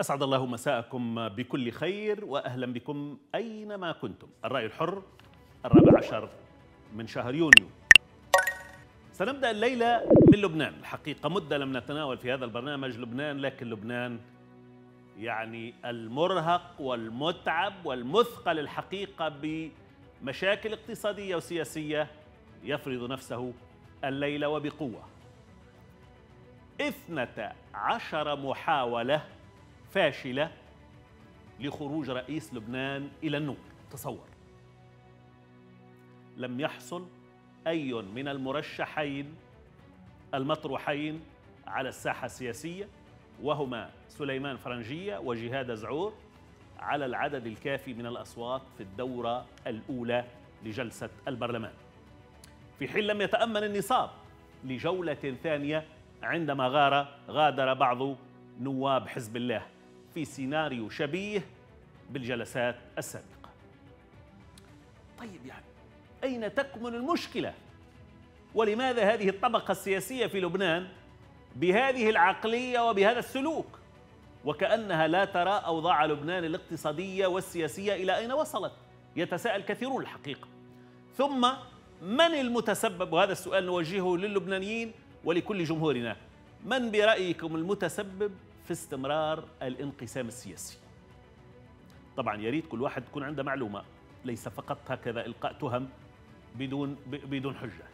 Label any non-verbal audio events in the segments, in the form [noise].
أسعد الله مساءكم بكل خير وأهلا بكم أينما كنتم الرأي الحر الرابع عشر من شهر يونيو سنبدأ الليلة من لبنان الحقيقة مدة لم نتناول في هذا البرنامج لبنان لكن لبنان يعني المرهق والمتعب والمثقل الحقيقة بمشاكل اقتصادية وسياسية يفرض نفسه الليلة وبقوة اثنتا عشر محاولة فاشلة لخروج رئيس لبنان إلى النور تصور لم يحصل أي من المرشحين المطروحين على الساحة السياسية وهما سليمان فرنجية وجهاد زعور على العدد الكافي من الأصوات في الدورة الأولى لجلسة البرلمان في حين لم يتأمن النصاب لجولة ثانية عندما غار غادر بعض نواب حزب الله في سيناريو شبيه بالجلسات السابقة طيب يعني أين تكمن المشكلة؟ ولماذا هذه الطبقة السياسية في لبنان بهذه العقلية وبهذا السلوك وكأنها لا ترى أوضاع لبنان الاقتصادية والسياسية إلى أين وصلت يتساءل كثيرون الحقيقة ثم من المتسبب وهذا السؤال نوجهه للبنانيين ولكل جمهورنا من برأيكم المتسبب في استمرار الانقسام السياسي طبعا يا ريت كل واحد تكون عنده معلومه ليس فقط هكذا القاء تهم بدون بدون حجه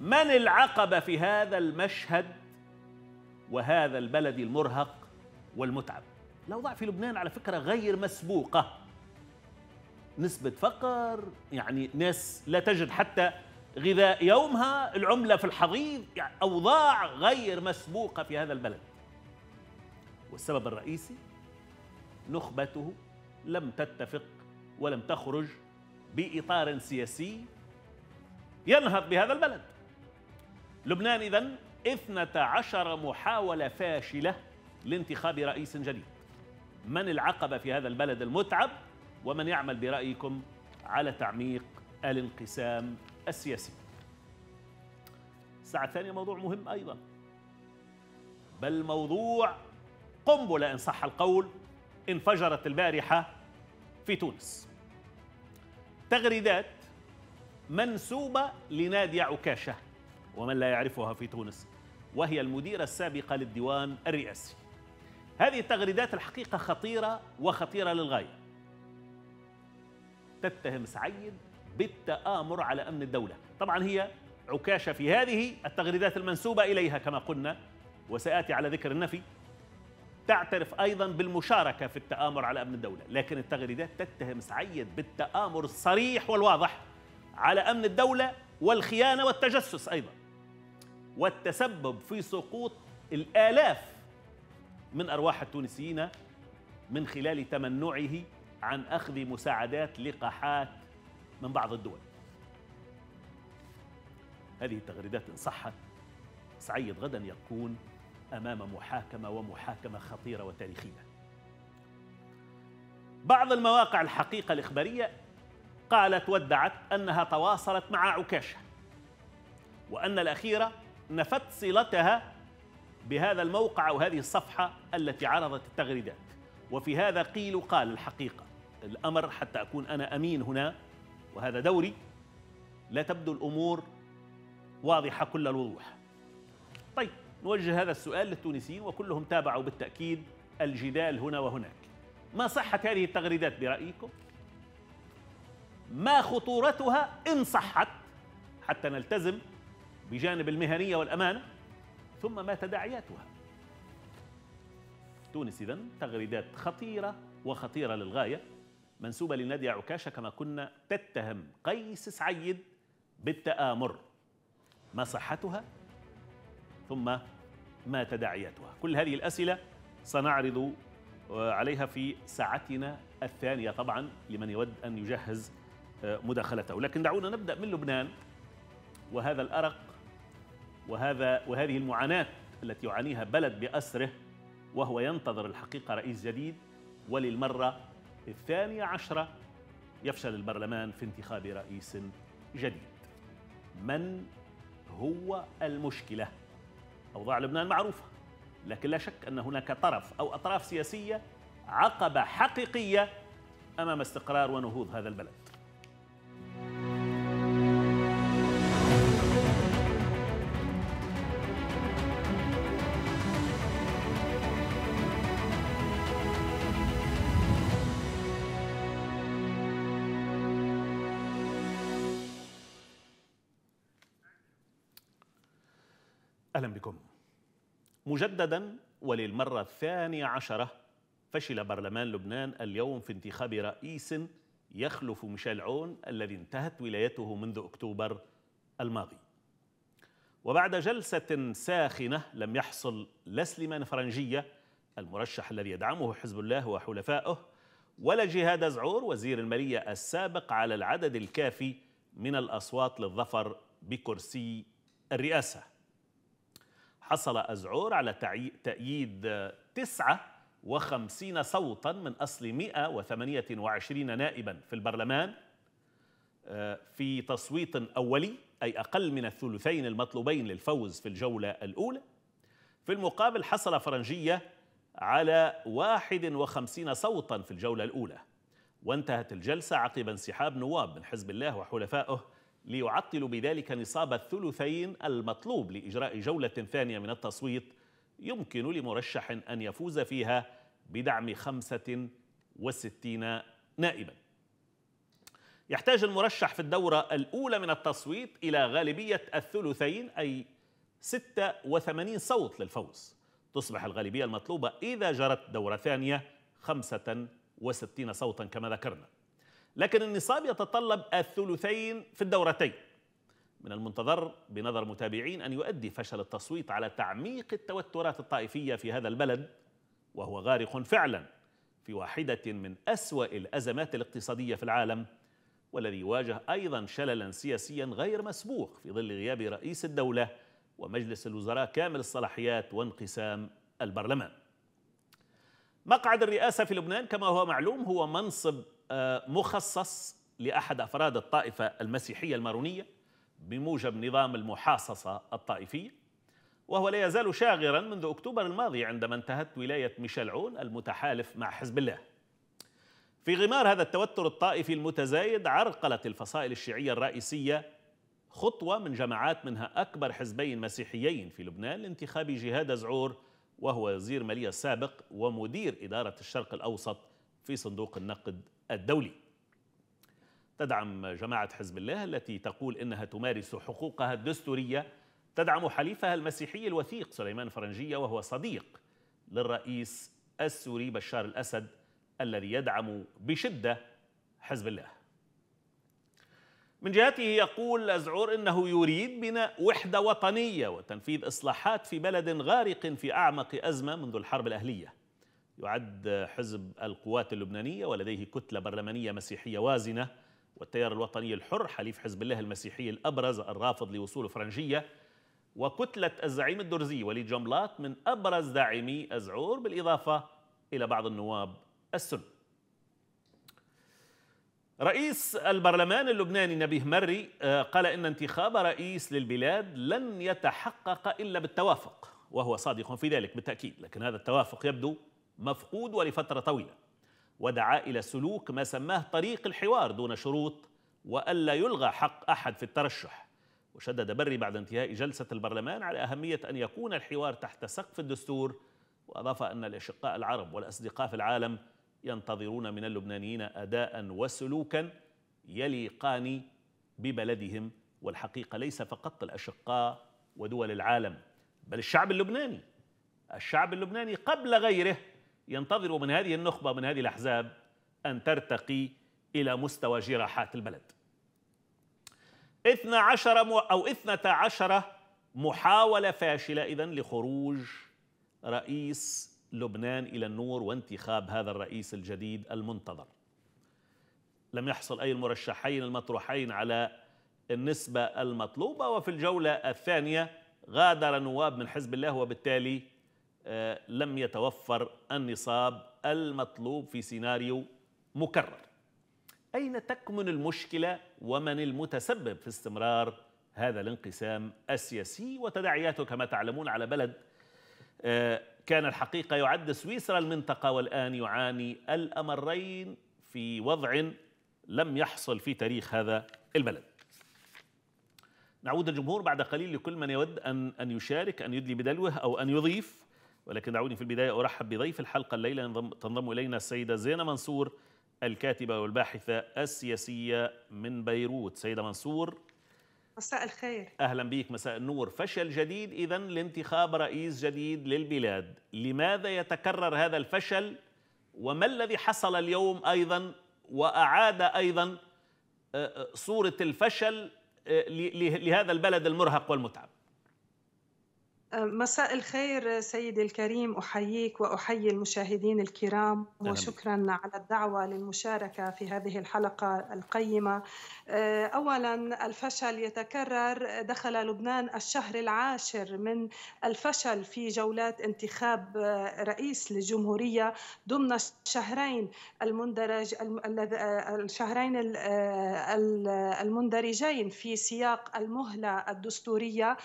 من العقبه في هذا المشهد وهذا البلد المرهق والمتعب الاوضاع في لبنان على فكره غير مسبوقه نسبه فقر يعني ناس لا تجد حتى غذاء يومها العمله في الحضيض يعني اوضاع غير مسبوقه في هذا البلد والسبب الرئيسي نخبته لم تتفق ولم تخرج بإطار سياسي ينهض بهذا البلد لبنان إذن 12 محاولة فاشلة لانتخاب رئيس جديد من العقبة في هذا البلد المتعب ومن يعمل برأيكم على تعميق الانقسام السياسي الساعة الثانية موضوع مهم أيضا بل موضوع قنبلة إن صح القول انفجرت البارحة في تونس تغريدات منسوبة لنادية عكاشة ومن لا يعرفها في تونس وهي المديرة السابقة للديوان الرئاسي هذه التغريدات الحقيقة خطيرة وخطيرة للغاية تتهم سعيد بالتآمر على أمن الدولة طبعا هي عكاشة في هذه التغريدات المنسوبة إليها كما قلنا وسآتي على ذكر النفي تعترف أيضا بالمشاركة في التآمر على أمن الدولة لكن التغريدات تتهم سعيد بالتآمر الصريح والواضح على أمن الدولة والخيانة والتجسس أيضا والتسبب في سقوط الآلاف من أرواح التونسيين من خلال تمنعه عن أخذ مساعدات لقاحات من بعض الدول هذه التغريدات إن صحت سعيد غدا يكون امام محاكمه ومحاكمه خطيره وتاريخيه. بعض المواقع الحقيقه الاخباريه قالت ودعت انها تواصلت مع عكاشه وان الاخيره نفت صلتها بهذا الموقع او هذه الصفحه التي عرضت التغريدات وفي هذا قيل قال الحقيقه الامر حتى اكون انا امين هنا وهذا دوري لا تبدو الامور واضحه كل الوضوح. طيب نوجه هذا السؤال للتونسيين وكلهم تابعوا بالتأكيد الجدال هنا وهناك ما صحة هذه التغريدات برأيكم؟ ما خطورتها إن صحت حتى نلتزم بجانب المهنية والأمانة ثم ما تداعياتها تونس إذن تغريدات خطيرة وخطيرة للغاية منسوبة لنادية عكاشة كما كنا تتهم قيس سعيد بالتآمر ما صحتها ثم ما تداعياتها كل هذه الأسئلة سنعرض آه، عليها في ساعتنا الثانية طبعا لمن يود أن يجهز آه، مداخلته لكن دعونا نبدأ من لبنان وهذا الأرق وهذا وهذه المعاناة التي يعانيها بلد بأسره وهو ينتظر الحقيقة رئيس جديد وللمرة الثانية عشرة يفشل البرلمان في انتخاب رئيس جديد من هو المشكله أوضاع لبنان معروفة لكن لا شك أن هناك طرف أو أطراف سياسية عقبة حقيقية أمام استقرار ونهوض هذا البلد أهلا بكم مجددا وللمرة الثانية عشرة فشل برلمان لبنان اليوم في انتخاب رئيس يخلف ميشيل عون الذي انتهت ولايته منذ أكتوبر الماضي وبعد جلسة ساخنة لم يحصل لا سليمان فرنجية المرشح الذي يدعمه حزب الله وحلفائه ولا جهاد زعور وزير المالية السابق على العدد الكافي من الأصوات للظفر بكرسي الرئاسة حصل أزعور على تأييد 59 صوتا من أصل 128 نائبا في البرلمان آه، في تصويت أولي أي أقل من الثلثين المطلوبين للفوز في الجولة الأولى في المقابل حصل فرنجية على 51 صوتا في الجولة الأولى وانتهت الجلسة عقب انسحاب نواب من حزب الله وحلفائه ليعطلوا بذلك نصاب الثلثين المطلوب لإجراء جولة ثانية من التصويت يمكن لمرشح أن يفوز فيها بدعم 65 نائبا يحتاج المرشح في الدورة الأولى من التصويت إلى غالبية الثلثين أي 86 صوت للفوز تصبح الغالبية المطلوبة إذا جرت دورة ثانية 65 صوتا كما ذكرنا لكن النصاب يتطلب الثلثين في الدورتين من المنتظر بنظر متابعين أن يؤدي فشل التصويت على تعميق التوترات الطائفية في هذا البلد وهو غارق فعلا في واحدة من أسوأ الأزمات الاقتصادية في العالم والذي يواجه أيضا شللا سياسيا غير مسبوق في ظل غياب رئيس الدولة ومجلس الوزراء كامل الصلاحيات وانقسام البرلمان مقعد الرئاسة في لبنان كما هو معلوم هو منصب مخصص لأحد أفراد الطائفة المسيحية المارونية بموجب نظام المحاصصة الطائفية وهو لا يزال شاغرا منذ أكتوبر الماضي عندما انتهت ولاية عون المتحالف مع حزب الله في غمار هذا التوتر الطائفي المتزايد عرقلت الفصائل الشيعية الرئيسية خطوة من جماعات منها أكبر حزبين مسيحيين في لبنان لانتخاب جهاد زعور وهو وزير مالية السابق ومدير إدارة الشرق الأوسط في صندوق النقد الدولي تدعم جماعة حزب الله التي تقول إنها تمارس حقوقها الدستورية تدعم حليفها المسيحي الوثيق سليمان فرنجية وهو صديق للرئيس السوري بشار الأسد الذي يدعم بشدة حزب الله من جهته يقول أزعور إنه يريد بناء وحدة وطنية وتنفيذ إصلاحات في بلد غارق في أعمق أزمة منذ الحرب الأهلية يعد حزب القوات اللبنانية ولديه كتلة برلمانية مسيحية وازنة والتيار الوطني الحر حليف حزب الله المسيحي الأبرز الرافض لوصول فرنجية وكتلة الزعيم الدرزي وليد جملات من أبرز داعمي أزعور بالإضافة إلى بعض النواب السن رئيس البرلمان اللبناني نبيه مري آه، قال إن انتخاب رئيس للبلاد لن يتحقق إلا بالتوافق وهو صادق في ذلك بالتأكيد لكن هذا التوافق يبدو مفقود ولفترة طويلة ودعا إلى سلوك ما سماه طريق الحوار دون شروط وألا يلغى حق أحد في الترشح وشدد بري بعد انتهاء جلسة البرلمان على أهمية أن يكون الحوار تحت سقف الدستور وأضاف أن الأشقاء العرب والأصدقاء في العالم ينتظرون من اللبنانيين أداء وسلوكا يليقان ببلدهم والحقيقة ليس فقط الأشقاء ودول العالم بل الشعب اللبناني الشعب اللبناني قبل غيره ينتظر من هذه النخبة من هذه الأحزاب أن ترتقي إلى مستوى جراحات البلد 12 أو 12 محاولة فاشلة إذا لخروج رئيس لبنان إلى النور وانتخاب هذا الرئيس الجديد المنتظر لم يحصل أي المرشحين المطروحين على النسبة المطلوبة وفي الجولة الثانية غادر النواب من حزب الله وبالتالي آه، لم يتوفر النصاب المطلوب في سيناريو مكرر أين تكمن المشكلة ومن المتسبب في استمرار هذا الانقسام السياسي وتداعياته كما تعلمون على بلد آه، كان الحقيقة يعد سويسرا المنطقة والآن يعاني الأمرين في وضع لم يحصل في تاريخ هذا البلد نعود الجمهور بعد قليل لكل من يود أن أن يشارك أن يدلي بدلوه أو أن يضيف ولكن دعوني في البداية أرحب بضيف الحلقة الليلة تنضم إلينا السيدة زينة منصور الكاتبة والباحثة السياسية من بيروت سيدة منصور مساء الخير أهلا بك مساء النور فشل جديد إذا لانتخاب رئيس جديد للبلاد لماذا يتكرر هذا الفشل وما الذي حصل اليوم أيضا وأعاد أيضا آه، آه، صورة الفشل آه، لهذا البلد المرهق والمتعب مساء الخير سيدي الكريم احييك واحيي المشاهدين الكرام وشكرا على الدعوه للمشاركه في هذه الحلقه القيمه آه، اولا الفشل يتكرر دخل لبنان الشهر العاشر من الفشل في جولات انتخاب آه، رئيس للجمهوريه ضمن الشهرين المندرج آه، الشهرين المندرجين في سياق المهله الدستوريه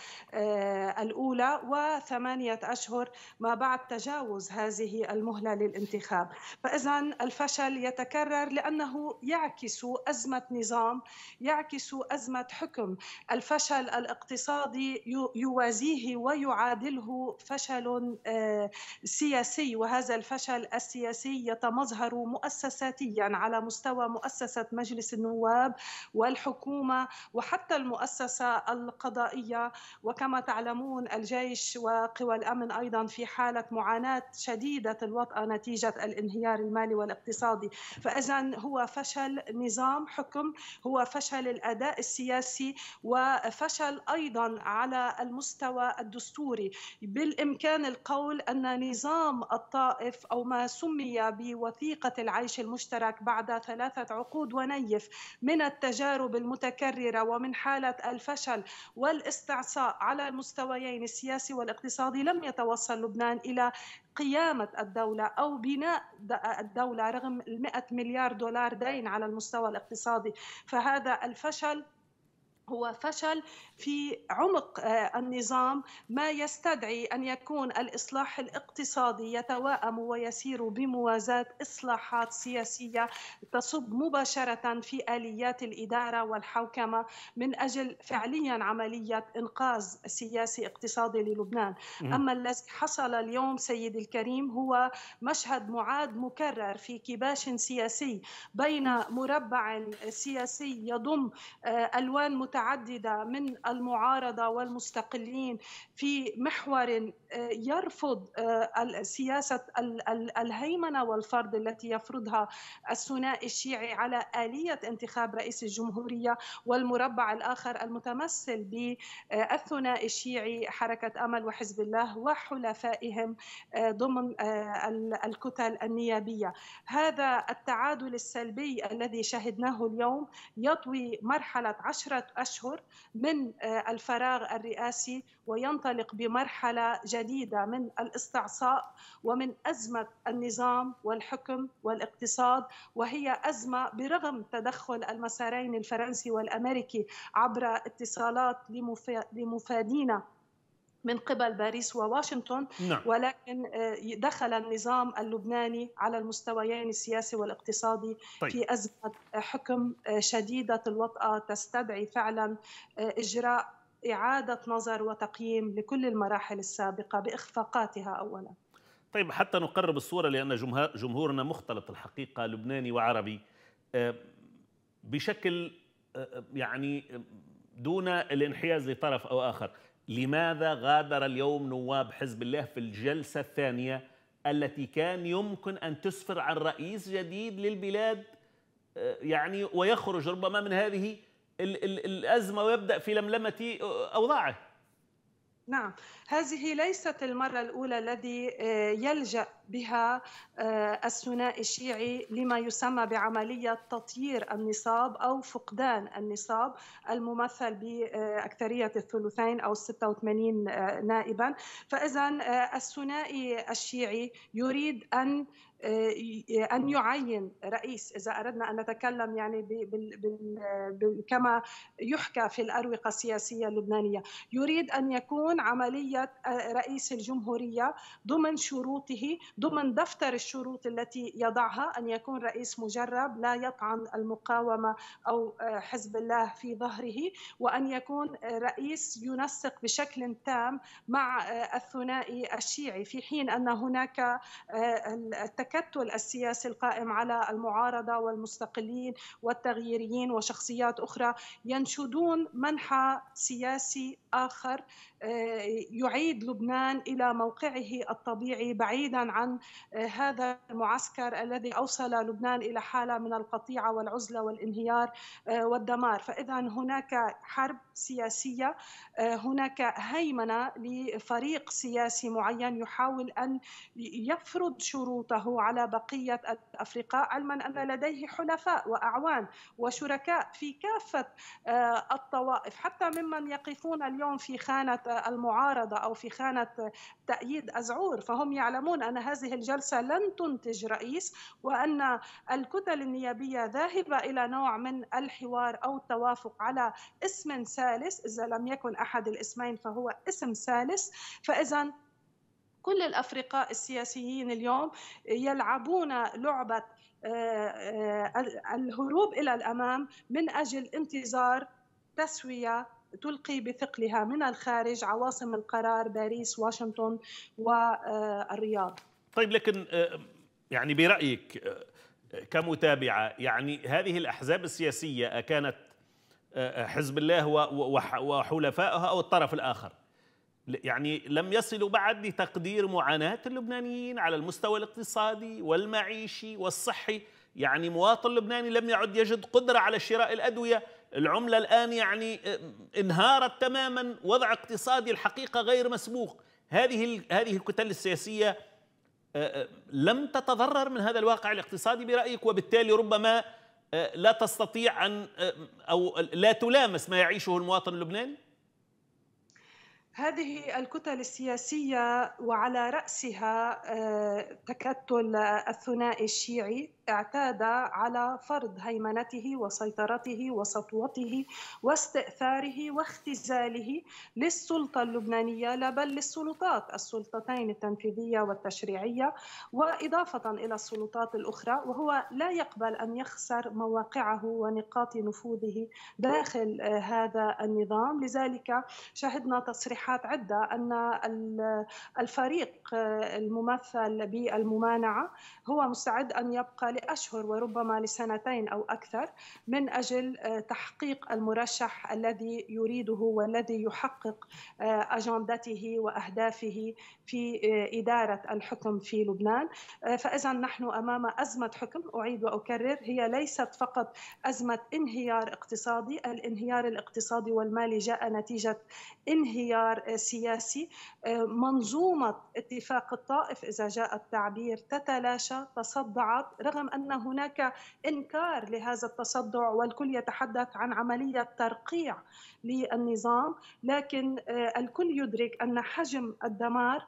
الاولى وثمانية أشهر ما بعد تجاوز هذه المهلة للانتخاب فإذا الفشل يتكرر لأنه يعكس أزمة نظام يعكس أزمة حكم الفشل الاقتصادي يوازيه ويعادله فشل آه، سياسي وهذا الفشل السياسي يتمظهر مؤسساتيا على مستوى مؤسسة مجلس النواب والحكومة وحتى المؤسسة القضائية وكما تعلمون الجاي الجيش وقوى الامن ايضا في حاله معاناه شديده الوطأه نتيجه الانهيار المالي والاقتصادي، فاذا هو فشل نظام حكم، هو فشل الاداء السياسي وفشل ايضا على المستوى الدستوري، بالامكان القول ان نظام الطائف او ما سمي بوثيقه العيش المشترك بعد ثلاثه عقود ونيف من التجارب المتكرره ومن حاله الفشل والاستعصاء على المستويين السياسي السياسي والاقتصادي لم يتوصل لبنان إلى قيامة الدولة أو بناء الدولة رغم المئة مليار دولار دين على المستوى الاقتصادي فهذا الفشل هو فشل في عمق آه، النظام ما يستدعي ان يكون الاصلاح الاقتصادي يتوائم ويسير بموازاه اصلاحات سياسيه تصب مباشره في اليات الاداره والحوكمه من اجل فعليا عمليه انقاذ سياسي اقتصادي للبنان، اما الذي حصل اليوم سيدي الكريم هو مشهد معاد مكرر في كباش سياسي بين مربع سياسي يضم آه، الوان متعدده متعدده من المعارضه والمستقلين في محور آه، يرفض آه، سياسه الهيمنه والفرض التي يفرضها الثنائي الشيعي على اليه انتخاب رئيس الجمهوريه والمربع الاخر المتمثل بالثنائي آه، الشيعي حركه امل وحزب الله وحلفائهم ضمن الكتل النيابيه. هذا التعادل السلبي الذي شهدناه اليوم يطوي مرحله عشره أشهر من آه، الفراغ الرئاسي وينطلق بمرحلة جديدة من الاستعصاء ومن أزمة النظام والحكم والاقتصاد وهي أزمة برغم تدخل المسارين الفرنسي والأمريكي عبر اتصالات لمفادينا من قبل باريس وواشنطن نعم. ولكن آه، دخل النظام اللبناني على المستويين السياسي والاقتصادي طيب. في أزمة آه، حكم آه، شديدة الوطأة تستدعي فعلا إجراء إعادة نظر وتقييم لكل المراحل السابقة بإخفاقاتها أولا طيب حتى نقرب الصورة لأن جمهورنا مختلط الحقيقة لبناني وعربي بشكل يعني دون الانحياز لطرف أو آخر لماذا غادر اليوم نواب حزب الله في الجلسة الثانية التي كان يمكن أن تسفر عن رئيس جديد للبلاد آه، يعني ويخرج ربما من هذه الأزمة ويبدأ في لملمة آه، أوضاعه نعم هذه ليست المرة الأولى الذي آه، يلجأ بها آه، الثنائي الشيعي لما يسمى بعملية تطيير النصاب أو فقدان النصاب الممثل بأكثرية الثلثين أو 86 آه، نائبا فإذا الثنائي الشيعي يريد أن آه، آه، ان يعين رئيس اذا اردنا ان نتكلم يعني بال بال كما يحكى في الاروقه السياسيه اللبنانيه، يريد ان يكون عمليه آه، رئيس الجمهوريه ضمن شروطه، ضمن دفتر الشروط التي يضعها ان يكون رئيس مجرب لا يطعن المقاومه او حزب الله في ظهره، وان يكون رئيس ينسق بشكل تام مع الثنائي الشيعي، في حين ان هناك التكلم التكتل السياسي القائم على المعارضه والمستقلين والتغييريين وشخصيات اخرى ينشدون منحى سياسي اخر آه، يعيد لبنان الى موقعه الطبيعي بعيدا عن آه، هذا المعسكر الذي اوصل لبنان الى حاله من القطيعه والعزله والانهيار آه، والدمار، فاذا هناك حرب سياسيه، هناك هيمنه لفريق سياسي معين يحاول ان يفرض شروطه على بقية أفريقيا علما أن لديه حلفاء وأعوان وشركاء في كافة آه، الطوائف حتى ممن يقفون اليوم في خانة آه، المعارضة أو في خانة آه، تأييد أزعور فهم يعلمون أن هذه الجلسة لن تنتج رئيس وأن الكتل النيابية ذاهبة إلى نوع من الحوار أو التوافق على اسم ثالث إذا لم يكن أحد الاسمين فهو اسم ثالث فإذا كل الأفرقاء السياسيين اليوم يلعبون لعبة آه، آه، الهروب إلى الأمام من أجل انتظار تسوية تلقي بثقلها من الخارج عواصم القرار باريس واشنطن والرياض طيب لكن آه، يعني برأيك كمتابعة يعني هذه الأحزاب السياسية كانت حزب الله وحلفائها أو الطرف الآخر يعني لم يصلوا بعد لتقدير معاناة اللبنانيين على المستوى الاقتصادي والمعيشي والصحي يعني مواطن لبناني لم يعد يجد قدرة على شراء الأدوية العملة الآن يعني آه، انهارت تماما وضع اقتصادي الحقيقة غير مسبوق هذه هذه الكتل السياسية آه، آه، لم تتضرر من هذا الواقع الاقتصادي برأيك وبالتالي ربما لا تستطيع أن أو لا تلامس ما يعيشه المواطن اللبناني هذه الكتل السياسية وعلى رأسها آه، تكتل الثنائي الشيعي اعتاد على فرض هيمنته وسيطرته وسطوته واستئثاره واختزاله للسلطة اللبنانية لا بل للسلطات السلطتين التنفيذية والتشريعية وإضافة إلى السلطات الأخرى وهو لا يقبل أن يخسر مواقعه ونقاط نفوذه داخل آه، هذا النظام لذلك شهدنا تصريحات عدة أن الفريق آه، الممثل بالممانعة هو مستعد أن يبقى لأشهر وربما لسنتين أو أكثر من أجل آه، تحقيق المرشح الذي يريده والذي يحقق آه، أجندته وأهدافه في آه، إدارة الحكم في لبنان فإذا نحن أمام أزمة حكم أعيد وأكرر هي ليست فقط أزمة انهيار اقتصادي الانهيار الاقتصادي والمالي جاء نتيجة انهيار سياسي منظومة اتفاق الطائف إذا جاء التعبير تتلاشى تصدعت رغم ان هناك انكار لهذا التصدع والكل يتحدث عن عمليه ترقيع للنظام لكن آه، الكل يدرك ان حجم الدمار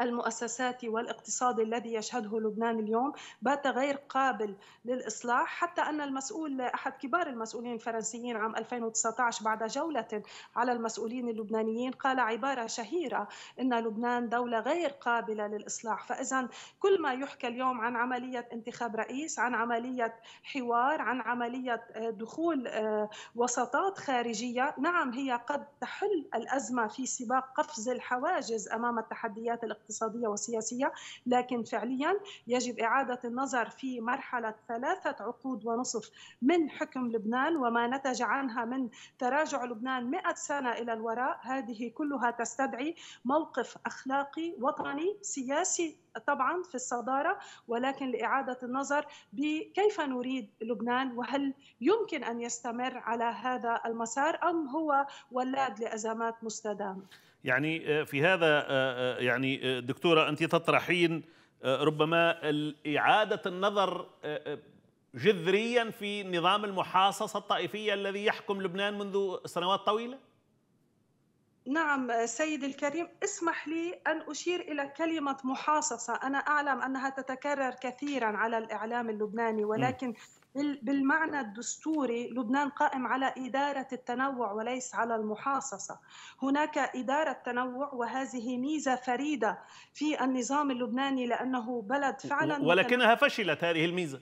المؤسساتي والاقتصادي الذي يشهده لبنان اليوم بات غير قابل للإصلاح حتى أن المسؤول أحد كبار المسؤولين الفرنسيين عام 2019 بعد جولة على المسؤولين اللبنانيين قال عبارة شهيرة أن لبنان دولة غير قابلة للإصلاح فإذا كل ما يحكى اليوم عن عملية انتخاب رئيس عن عملية حوار عن عملية آه، دخول آه، وسطات خارجية نعم هي قد تحل الأزمة في سباق قفز الحواجز أمام التحديات الاقتصادية اقتصادية وسياسية لكن فعليا يجب إعادة النظر في مرحلة ثلاثة عقود ونصف من حكم لبنان وما نتج عنها من تراجع لبنان 100 سنة إلى الوراء هذه كلها تستدعي موقف أخلاقي وطني سياسي طبعا في الصدارة ولكن لإعادة النظر بكيف نريد لبنان وهل يمكن أن يستمر على هذا المسار أم هو ولاد لأزمات مستدامة يعني آه، في هذا آه، آه، يعني دكتورة أنت تطرحين ربما إعادة النظر جذريا في نظام المحاصصة الطائفية الذي يحكم لبنان منذ سنوات طويلة؟ نعم سيد الكريم اسمح لي أن أشير إلى كلمة محاصصة أنا أعلم أنها تتكرر كثيرا على الإعلام اللبناني ولكن بالمعنى الدستوري لبنان قائم على إدارة التنوع وليس على المحاصصة هناك إدارة تنوع وهذه ميزة فريدة في النظام اللبناني لأنه بلد فعلا ولكنها فشلت هذه الميزة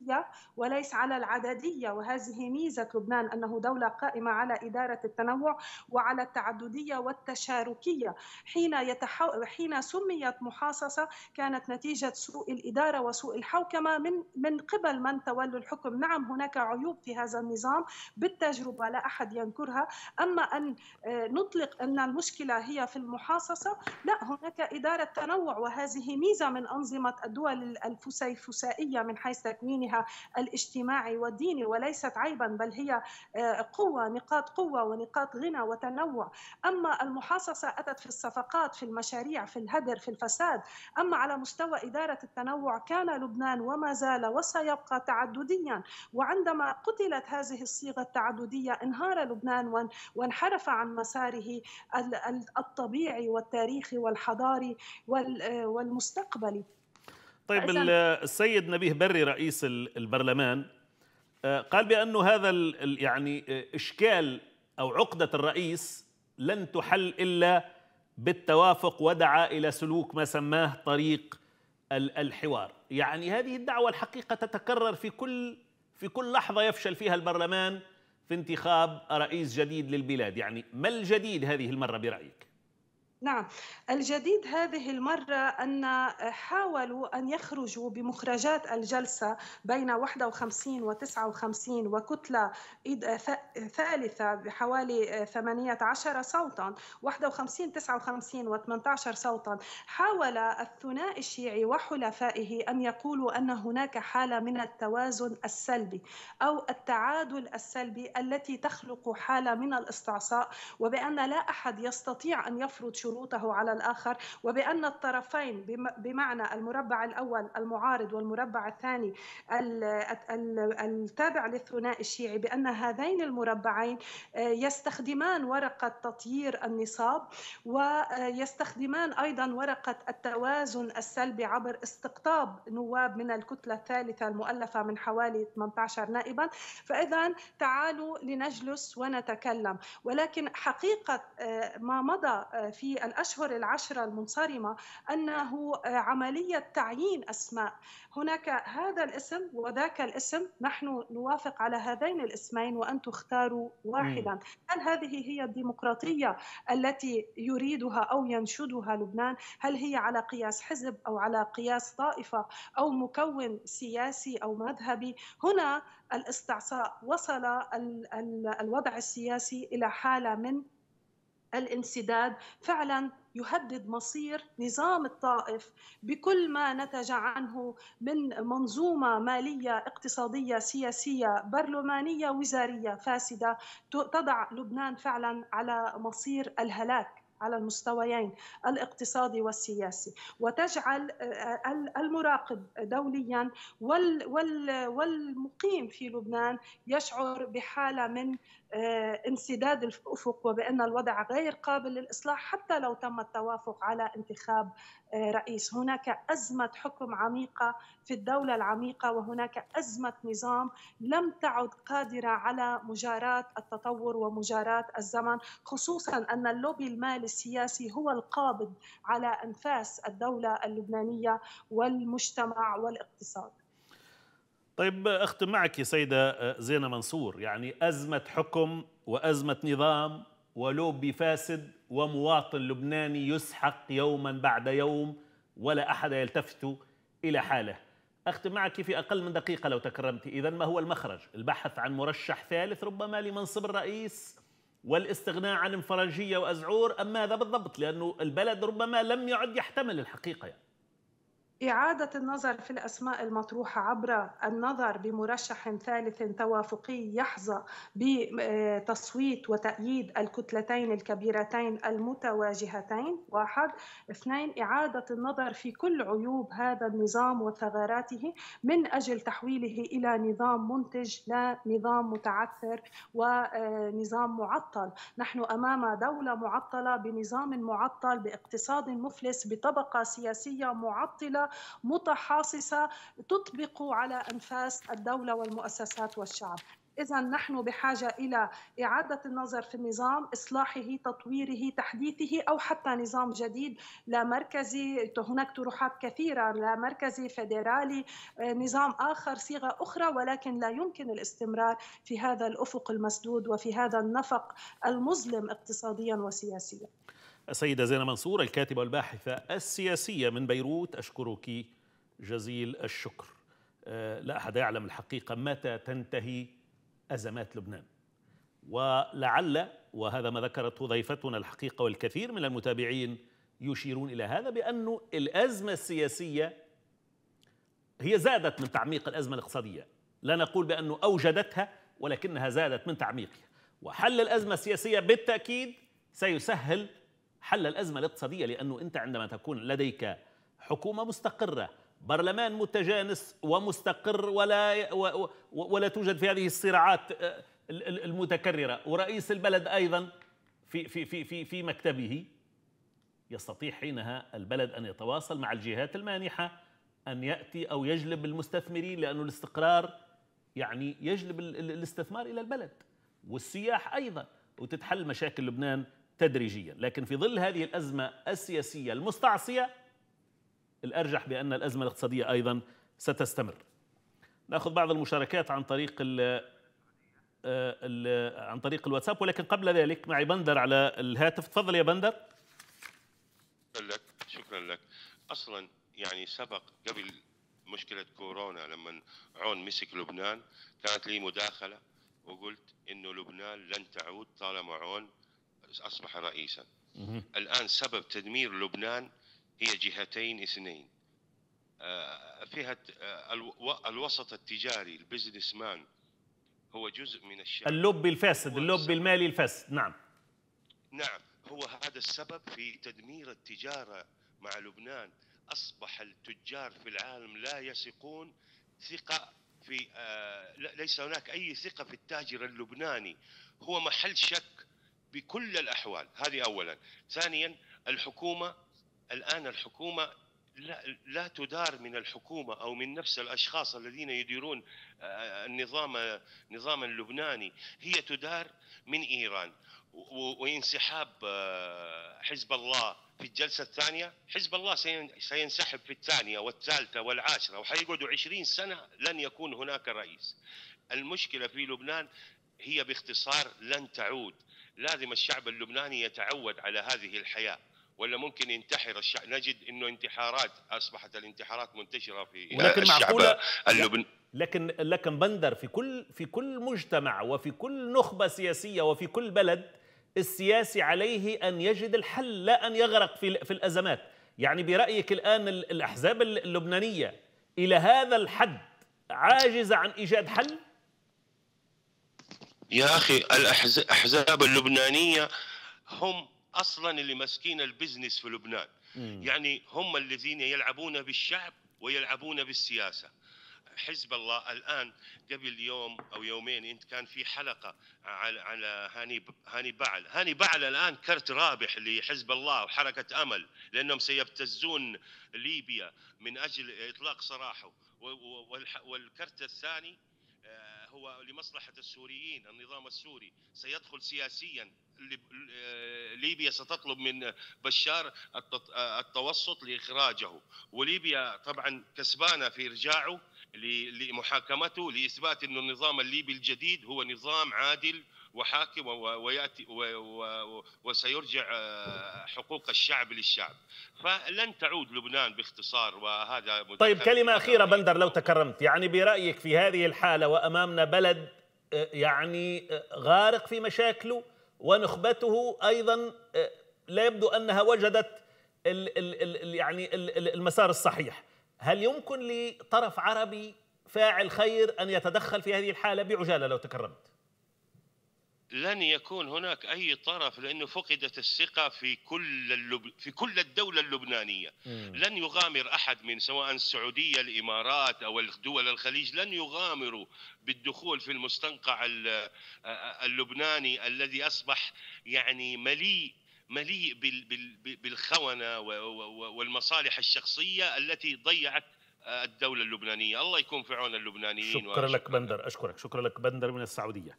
النسبية وليس على العددية وهذه ميزة لبنان أنه دولة قائمة على إدارة التنوع وعلى التعددية والتشاركية حين, يتحو... حين سميت محاصصة كانت نتيجة سوء الإدارة وسوء الحوكمة من, من قبل من تولوا الحكم نعم هناك عيوب في هذا النظام بالتجربة لا أحد ينكرها أما أن آه، نطلق أن المشكلة هي في المحاصصة لا هناك إدارة تنوع وهذه ميزة من أنظمة الدول الفسيفسائية من حيث تكوينها بشأنها الاجتماعي والديني وليست عيبا بل هي آه، قوة نقاط قوة ونقاط غنى وتنوع أما المحاصصة أتت في الصفقات في المشاريع في الهدر في الفساد أما على مستوى إدارة التنوع كان لبنان وما زال وسيبقى تعدديا وعندما قتلت هذه الصيغة التعددية انهار لبنان وانحرف عن مساره الطبيعي والتاريخي والحضاري آه، والمستقبلي طيب السيد نبيه بري رئيس البرلمان آه، قال بانه هذا يعني آه، اشكال او عقده الرئيس لن تحل الا بالتوافق ودعا الى سلوك ما سماه طريق الحوار يعني هذه الدعوه الحقيقه تتكرر في كل في كل لحظه يفشل فيها البرلمان في انتخاب رئيس جديد للبلاد يعني ما الجديد هذه المره برايك نعم الجديد هذه المرة أن حاولوا أن يخرجوا بمخرجات الجلسة بين 51 و 59 وكتلة ثالثة بحوالي 18 صوتا 51 59 و 18 صوتا حاول الثنائي الشيعي وحلفائه أن يقولوا أن هناك حالة من التوازن السلبي أو التعادل السلبي التي تخلق حالة من الاستعصاء وبأن لا أحد يستطيع أن يفرض شروطه على الآخر وبأن الطرفين بمعنى المربع الأول المعارض والمربع الثاني التابع للثنائي الشيعي بأن هذين المربعين آه، يستخدمان ورقة تطيير النصاب ويستخدمان أيضا ورقة التوازن السلبي عبر استقطاب نواب من الكتلة الثالثة المؤلفة من حوالي 18 نائبا فإذا تعالوا لنجلس ونتكلم ولكن حقيقة آه، ما مضى آه، في الأشهر العشرة المنصرمة أنه عملية تعيين أسماء هناك هذا الاسم وذاك الاسم نحن نوافق على هذين الاسمين وأن تختاروا واحدا هل هذه هي الديمقراطية التي يريدها أو ينشدها لبنان هل هي على قياس حزب أو على قياس طائفة أو مكون سياسي أو مذهبي هنا الاستعصاء وصل الوضع السياسي إلى حالة من الانسداد فعلا يهدد مصير نظام الطائف بكل ما نتج عنه من منظومه ماليه اقتصاديه سياسيه برلمانيه وزاريه فاسده تضع لبنان فعلا على مصير الهلاك على المستويين الاقتصادي والسياسي وتجعل آه، المراقب دوليا والمقيم في لبنان يشعر بحاله من آه، انسداد الافق وبان الوضع غير قابل للاصلاح حتى لو تم التوافق على انتخاب آه، رئيس، هناك ازمه حكم عميقه في الدوله العميقه وهناك ازمه نظام لم تعد قادره على مجاراه التطور ومجاراه الزمن، خصوصا ان اللوبي المالي السياسي هو القابض على أنفاس الدولة اللبنانية والمجتمع والاقتصاد طيب أختم معك سيدة آه، زينة منصور يعني أزمة حكم وأزمة نظام ولوبي فاسد ومواطن لبناني يسحق يوما بعد يوم ولا أحد يلتفت إلى حاله أختم معك في أقل من دقيقة لو تكرمت إذا ما هو المخرج البحث عن مرشح ثالث ربما لمنصب الرئيس والاستغناء عن الفرنجيه وازعور ام ماذا بالضبط لانه البلد ربما لم يعد يحتمل الحقيقه يعني. إعادة النظر في الأسماء المطروحة عبر النظر بمرشح ثالث توافقي يحظى بتصويت وتأييد الكتلتين الكبيرتين المتواجهتين واحد اثنين إعادة النظر في كل عيوب هذا النظام وثغراته من أجل تحويله إلى نظام منتج لا نظام متعثر ونظام معطل نحن أمام دولة معطلة بنظام معطل باقتصاد مفلس بطبقة سياسية معطلة متحاصصه تطبق على انفاس الدوله والمؤسسات والشعب إذا نحن بحاجة إلى إعادة النظر في النظام إصلاحه تطويره تحديثه أو حتى نظام جديد لا مركزي هناك طروحات كثيرة لا مركزي فيدرالي نظام آخر صيغة أخرى ولكن لا يمكن الاستمرار في هذا الأفق المسدود وفي هذا النفق المظلم اقتصاديا وسياسيا السيدة زينة منصور الكاتبة والباحثة السياسية من بيروت أشكرك جزيل الشكر آه، لا أحد يعلم الحقيقة متى تنتهي أزمات لبنان ولعل وهذا ما ذكرته ضيفتنا الحقيقة والكثير من المتابعين يشيرون إلى هذا بأن الأزمة السياسية هي زادت من تعميق الأزمة الاقتصادية لا نقول بأنه أوجدتها ولكنها زادت من تعميقها وحل الأزمة السياسية بالتأكيد سيسهل حل الأزمة الاقتصادية لأنه أنت عندما تكون لديك حكومة مستقرة برلمان متجانس ومستقر ولا ولا توجد في هذه الصراعات آه، المتكررة ورئيس البلد أيضا في في في في في مكتبه يستطيع حينها البلد أن يتواصل مع الجهات المانحة أن يأتي أو يجلب المستثمرين لأن الاستقرار يعني يجلب الاستثمار إلى البلد والسياح أيضا وتتحل مشاكل لبنان تدريجيا لكن في ظل هذه الأزمة السياسية المستعصية الأرجح بأن الأزمة الاقتصادية أيضا ستستمر ناخذ بعض المشاركات عن طريق ال آه، ال عن طريق الواتساب ولكن قبل ذلك معي بندر على الهاتف تفضل يا بندر شكرا لك شكرا لك اصلا يعني سبق قبل مشكله كورونا لما عون مسك لبنان كانت لي مداخله وقلت انه لبنان لن تعود طالما عون أصبح رئيسا الآن سبب تدمير لبنان هي جهتين اثنين آه، فيها آه، الوسط التجاري البزنس مان هو جزء من الشعب اللوبي الفاسد اللوبي المالي الفاسد نعم نعم هو هذا السبب في تدمير التجارة مع لبنان أصبح التجار في العالم لا يثقون ثقة في آه، ليس هناك أي ثقة في التاجر اللبناني هو محل شك بكل الأحوال هذه أولا ثانيا الحكومة الآن الحكومة لا, لا تدار من الحكومة أو من نفس الأشخاص الذين يديرون آه، النظام نظام اللبناني هي تدار من إيران وانسحاب آه، حزب الله في الجلسة الثانية حزب الله سينسحب في الثانية والثالثة والعاشرة وحيقعدوا عشرين سنة لن يكون هناك رئيس المشكلة في لبنان هي باختصار لن تعود لازم الشعب اللبناني يتعود على هذه الحياه ولا ممكن ينتحر الشعب نجد انه انتحارات اصبحت الانتحارات منتشره في ولكن الشعب معقولة اللبن... لكن لكن بندر في كل في كل مجتمع وفي كل نخبه سياسيه وفي كل بلد السياسي عليه ان يجد الحل لا ان يغرق في في الازمات يعني برايك الان الاحزاب اللبنانيه الى هذا الحد عاجزه عن ايجاد حل يا اخي الاحزاب اللبنانيه هم اصلا اللي ماسكين البزنس في لبنان مم. يعني هم الذين يلعبون بالشعب ويلعبون بالسياسه حزب الله الان قبل يوم او يومين انت كان في حلقه على على هاني هاني بعل، هاني بعل الان كرت رابح لحزب الله وحركه امل لانهم سيبتزون ليبيا من اجل اطلاق سراحه والكرت الثاني هو لمصلحة السوريين النظام السوري سيدخل سياسيا آه، ليبيا ستطلب من بشار آه، التوسط لإخراجه وليبيا طبعا كسبانة في إرجاعه لمحاكمته لإثبات أن النظام الليبي الجديد هو نظام عادل وحاكم وياتي وسيرجع آه، حقوق الشعب للشعب فلن تعود لبنان باختصار وهذا طيب كلمه اخيره بندر لو تكرمت يعني برايك في هذه الحاله وامامنا بلد آه، يعني آه، غارق في مشاكله ونخبته ايضا لا يبدو انها وجدت الـ الـ الـ يعني المسار الصحيح هل يمكن لطرف عربي فاعل خير ان يتدخل في هذه الحاله بعجاله لو تكرمت لن يكون هناك اي طرف لانه فقدت الثقه في كل اللب... في كل الدوله اللبنانيه مم. لن يغامر احد من سواء السعوديه الامارات او دول الخليج لن يغامروا بالدخول في المستنقع اللبناني الذي اصبح يعني مليء مليء بالخونه والمصالح الشخصيه التي ضيعت الدوله اللبنانيه الله يكون في عون اللبنانيين شكرا لك بندر اشكرك شكرا لك بندر من السعوديه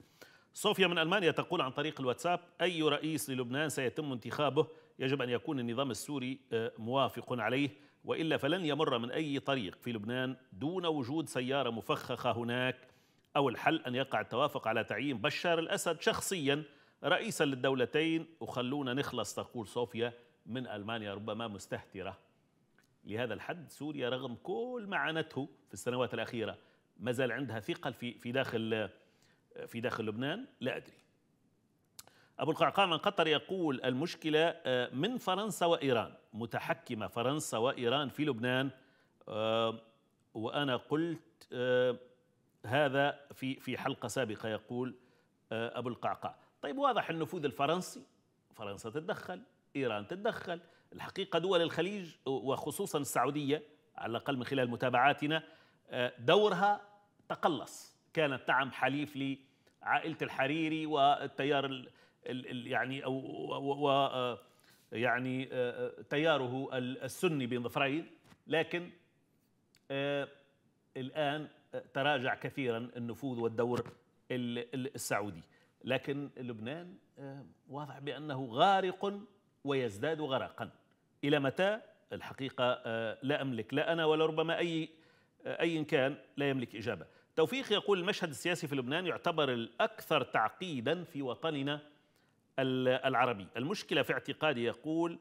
صوفيا من المانيا تقول عن طريق الواتساب اي رئيس للبنان سيتم انتخابه يجب ان يكون النظام السوري آه، موافق عليه والا فلن يمر من اي طريق في لبنان دون وجود سياره مفخخه هناك او الحل ان يقع التوافق على تعيين بشار الاسد شخصيا رئيسا للدولتين وخلونا نخلص تقول صوفيا من المانيا ربما مستهتره لهذا الحد سوريا رغم كل معاناته في السنوات الاخيره ما زال عندها ثقل في في داخل في داخل لبنان لا أدري أبو القعقاع من قطر يقول المشكلة آه، من فرنسا وإيران متحكمة فرنسا وإيران في لبنان آه، وأنا قلت آه، هذا في في حلقة سابقة يقول أبو القعقاع طيب واضح النفوذ الفرنسي فرنسا تتدخل إيران تتدخل الحقيقة دول الخليج وخصوصا السعودية على الأقل من خلال متابعاتنا دورها تقلص كانت دعم حليف لعائله الحريري والتيار الـ الـ يعني او و آه، يعني آه، آه، تياره السني بين ظفرين لكن الان تراجع كثيرا النفوذ والدور السعودي لكن لبنان واضح بانه غارق ويزداد غرقا الى متى الحقيقه لا املك لا انا ولربما اي اي كان لا يملك اجابه توفيق يقول المشهد السياسي في لبنان يعتبر الأكثر تعقيدا في وطننا العربي المشكلة في اعتقادي يقول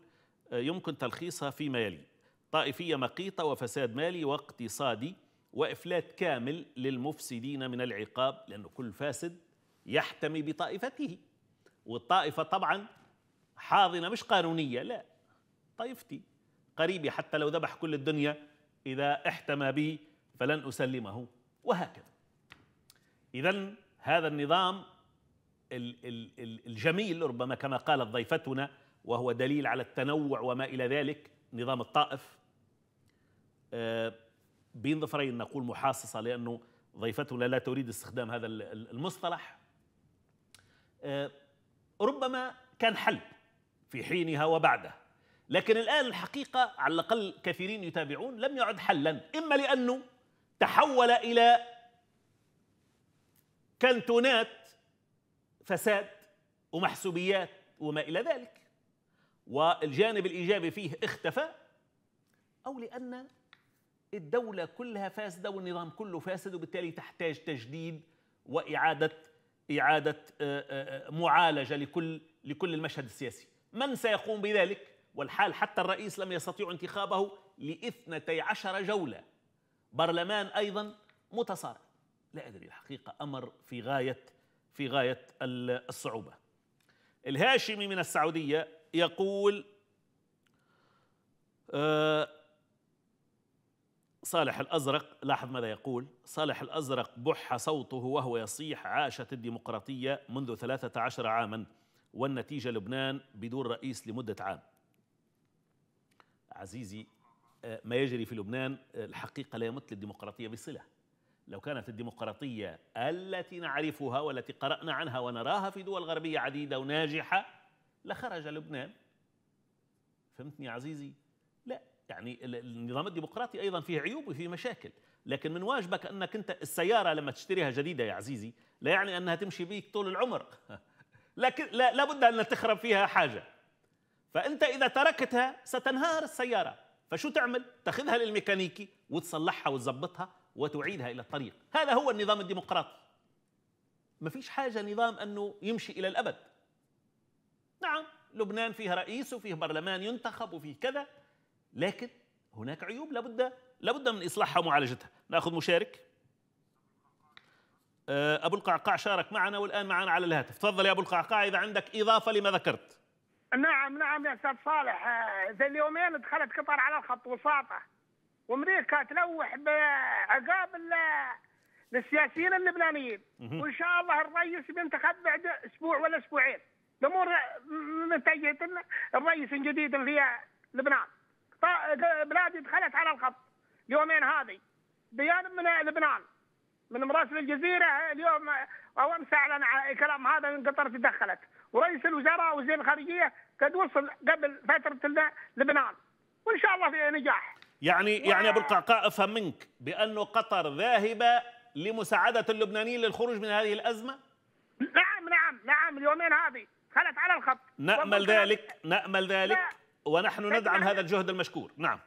آه، يمكن تلخيصها فيما يلي طائفية مقيطة وفساد مالي واقتصادي وإفلات كامل للمفسدين من العقاب لأن كل فاسد يحتمي بطائفته والطائفة طبعا حاضنة مش قانونية لا طائفتي قريبي حتى لو ذبح كل الدنيا إذا احتمى بي فلن أسلمه وهكذا اذا هذا النظام الجميل ربما كما قالت ضيفتنا وهو دليل على التنوع وما الى ذلك نظام الطائف آه، بين ظفرين نقول محاصصه لانه ضيفتنا لا تريد استخدام هذا المصطلح آه، ربما كان حل في حينها وبعدها لكن الان الحقيقه على الاقل كثيرين يتابعون لم يعد حلا اما لانه تحول الى كانتونات فساد ومحسوبيات وما الى ذلك والجانب الايجابي فيه اختفى او لان الدوله كلها فاسده والنظام كله فاسد وبالتالي تحتاج تجديد واعاده اعاده آه، آه، معالجه لكل لكل المشهد السياسي من سيقوم بذلك والحال حتى الرئيس لم يستطيع انتخابه لاثنتي عشر جوله برلمان ايضا متصارع لا أدري الحقيقة أمر في غاية في غاية الصعوبة الهاشمي من السعودية يقول آه، صالح الأزرق لاحظ ماذا يقول صالح الأزرق بح صوته وهو يصيح عاشت الديمقراطية منذ 13 عاما والنتيجة لبنان بدون رئيس لمدة عام عزيزي آه، ما يجري في لبنان آه، الحقيقة لا يمت للديمقراطية بصلة لو كانت الديمقراطية التي نعرفها والتي قرأنا عنها ونراها في دول غربية عديدة وناجحة لخرج لبنان فهمتني يا عزيزي؟ لا يعني النظام الديمقراطي أيضا فيه عيوب وفيه مشاكل لكن من واجبك أنك أنت السيارة لما تشتريها جديدة يا عزيزي لا يعني أنها تمشي بيك طول العمر [laughs] لكن لا, لابد أن تخرب فيها حاجة فأنت إذا تركتها ستنهار السيارة فشو تعمل؟ تاخذها للميكانيكي وتصلحها وتظبطها وتعيدها الى الطريق هذا هو النظام الديمقراطي ما فيش حاجه نظام انه يمشي الى الابد نعم لبنان فيه رئيس وفيه برلمان ينتخب وفيه كذا لكن هناك عيوب لابد لابد من اصلاحها ومعالجتها ناخذ مشارك آه، ابو القعقاع شارك معنا والان معنا على الهاتف تفضل يا ابو القعقاع اذا عندك اضافه لما ذكرت نعم نعم يا استاذ صالح آه، زي اليومين دخلت قطر على الخط وساطه وامريكا تلوح بعقاب للسياسيين اللبنانيين وان شاء الله الرئيس بينتخب بعد اسبوع ولا اسبوعين الامور نتجهت الرئيس الجديد اللي هي لبنان بلادي دخلت على الخط اليومين هذه بيان من لبنان من مراسل الجزيره اليوم او امس اعلن كلام هذا ان قطر تدخلت ورئيس الوزراء وزير الخارجيه قد وصل قبل فتره لبنان وان شاء الله في نجاح يعني يعني ابو القعقاع افهم منك بانه قطر ذاهبه لمساعده اللبنانيين للخروج من هذه الازمه؟ نعم نعم نعم اليومين هذه خلت على الخط نأمل ذلك نأمل ذلك ونحن ندعم هذا الجهد المشكور نعم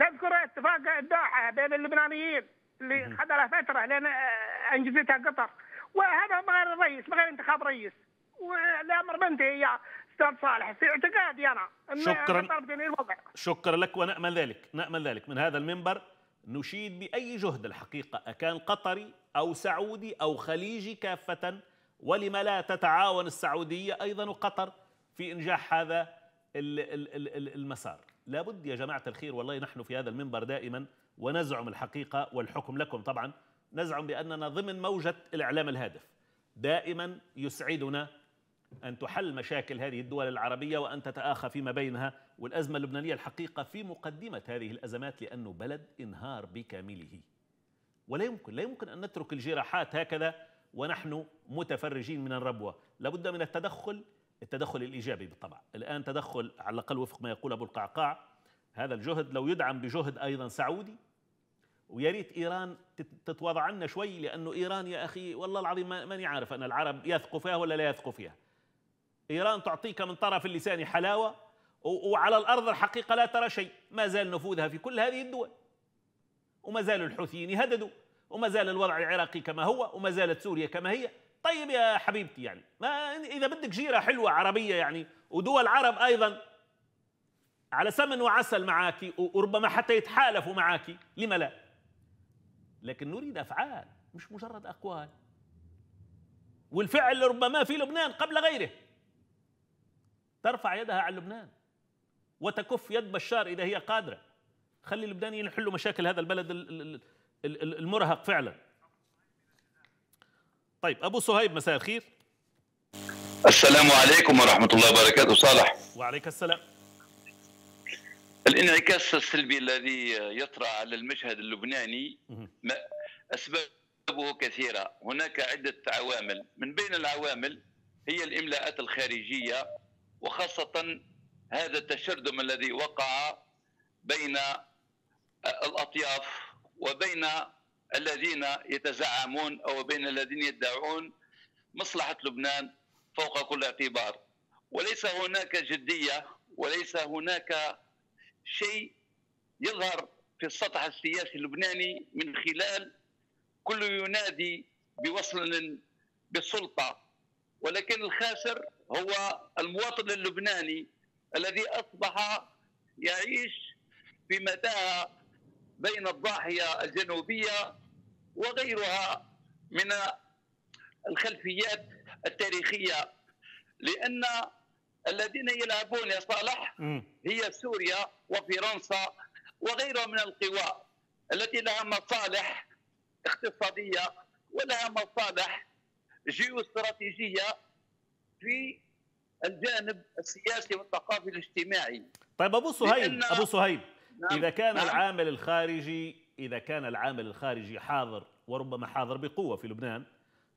تذكر اتفاق الدوحه بين اللبنانيين اللي خذ له فتره لان آه، انجزتها قطر وهذا من غير الرئيس من غير انتخاب رئيس والامر منتهي استاذ صالح في اعتقادي انا شكرا الوضع. شكرا لك ونامل ذلك نامل ذلك من هذا المنبر نشيد باي جهد الحقيقه اكان قطري او سعودي او خليجي كافه ولم لا تتعاون السعوديه ايضا وقطر في انجاح هذا المسار لابد يا جماعه الخير والله نحن في هذا المنبر دائما ونزعم الحقيقه والحكم لكم طبعا نزعم باننا ضمن موجه الاعلام الهادف دائما يسعدنا أن تحل مشاكل هذه الدول العربية وأن تتآخى فيما بينها والأزمة اللبنانية الحقيقة في مقدمة هذه الأزمات لأنه بلد انهار بكامله ولا يمكن لا يمكن أن نترك الجراحات هكذا ونحن متفرجين من الربوة لابد من التدخل التدخل الإيجابي بالطبع الآن تدخل على الأقل وفق ما يقول أبو القعقاع هذا الجهد لو يدعم بجهد أيضا سعودي ويا ريت ايران تتواضع عنا شوي لانه ايران يا اخي والله العظيم ماني عارف انا العرب يثقوا فيها ولا لا يثقوا فيها إيران تعطيك من طرف اللسان حلاوة وعلى الأرض الحقيقة لا ترى شيء ما زال نفوذها في كل هذه الدول وما زال الحوثيين يهددوا وما زال الوضع العراقي كما هو وما زالت سوريا كما هي طيب يا حبيبتي يعني ما إذا بدك جيرة حلوة عربية يعني ودول عرب أيضا على سمن وعسل معك وربما حتى يتحالفوا معك لما لا لكن نريد أفعال مش مجرد أقوال والفعل ربما في لبنان قبل غيره ترفع يدها على لبنان وتكف يد بشار اذا هي قادره خلي اللبنانيين يحلوا مشاكل هذا البلد المرهق فعلا طيب ابو صهيب مساء الخير السلام عليكم ورحمه الله وبركاته صالح وعليك السلام الانعكاس السلبي الذي يطرا على المشهد اللبناني اسبابه كثيره هناك عده عوامل من بين العوامل هي الاملاءات الخارجيه وخاصة هذا التشرذم الذي وقع بين آه، الأطياف وبين الذين يتزعمون أو بين الذين يدعون مصلحة لبنان فوق كل اعتبار وليس هناك جدية وليس هناك شيء يظهر في السطح السياسي اللبناني من خلال كل ينادي بوصل بالسلطة ولكن الخاسر هو المواطن اللبناني الذي أصبح يعيش في متاهة بين الضاحية الجنوبية وغيرها من الخلفيات التاريخية لأن الذين يلعبون يا صالح هي سوريا وفرنسا وغيرها من القوى التي لها مصالح اقتصادية ولها مصالح جيوستراتيجيه في الجانب السياسي والثقافي الاجتماعي طيب ابو صهيب ابو صهيب نعم اذا كان نعم العامل الخارجي اذا كان العامل الخارجي حاضر وربما حاضر بقوه في لبنان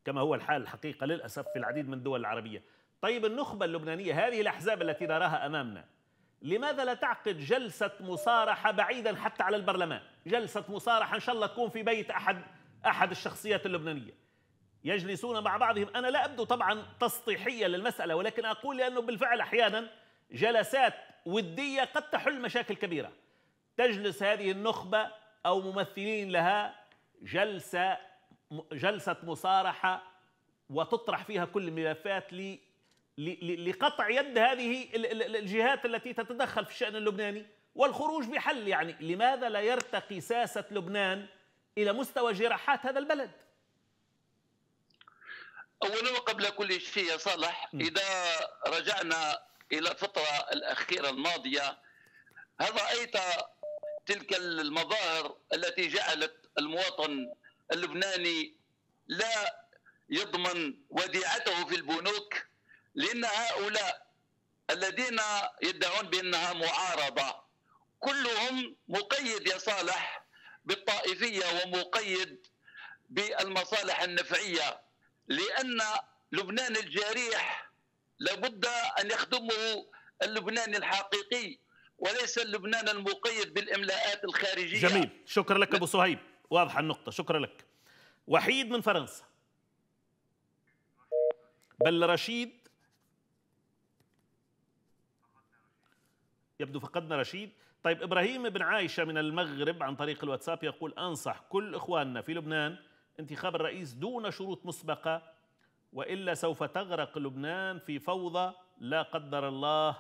كما هو الحال الحقيقه للاسف في العديد من الدول العربيه طيب النخبه اللبنانيه هذه الاحزاب التي نراها امامنا لماذا لا تعقد جلسه مصارحه بعيدا حتى على البرلمان جلسه مصارحه ان شاء الله تكون في بيت احد احد الشخصيات اللبنانيه يجلسون مع بعضهم أنا لا أبدو طبعا تسطيحية للمسألة ولكن أقول لأنه بالفعل أحيانا جلسات ودية قد تحل مشاكل كبيرة تجلس هذه النخبة أو ممثلين لها جلسة جلسة مصارحة وتطرح فيها كل الملفات لي لقطع يد هذه الجهات التي تتدخل في الشأن اللبناني والخروج بحل يعني لماذا لا يرتقي ساسة لبنان إلى مستوى جراحات هذا البلد اولا وقبل كل شيء يا صالح اذا رجعنا الى الفتره الاخيره الماضيه هل رايت تلك المظاهر التي جعلت المواطن اللبناني لا يضمن وديعته في البنوك لان هؤلاء الذين يدعون بانها معارضه كلهم مقيد يا صالح بالطائفيه ومقيد بالمصالح النفعيه لأن لبنان الجريح لابد أن يخدمه اللبناني الحقيقي وليس اللبنان المقيد بالإملاءات الخارجية جميل شكرا لك أبو صهيب واضحة النقطة شكرا لك وحيد من فرنسا بل رشيد يبدو فقدنا رشيد طيب إبراهيم بن عايشة من المغرب عن طريق الواتساب يقول أنصح كل إخواننا في لبنان انتخاب الرئيس دون شروط مسبقة وإلا سوف تغرق لبنان في فوضى لا قدر الله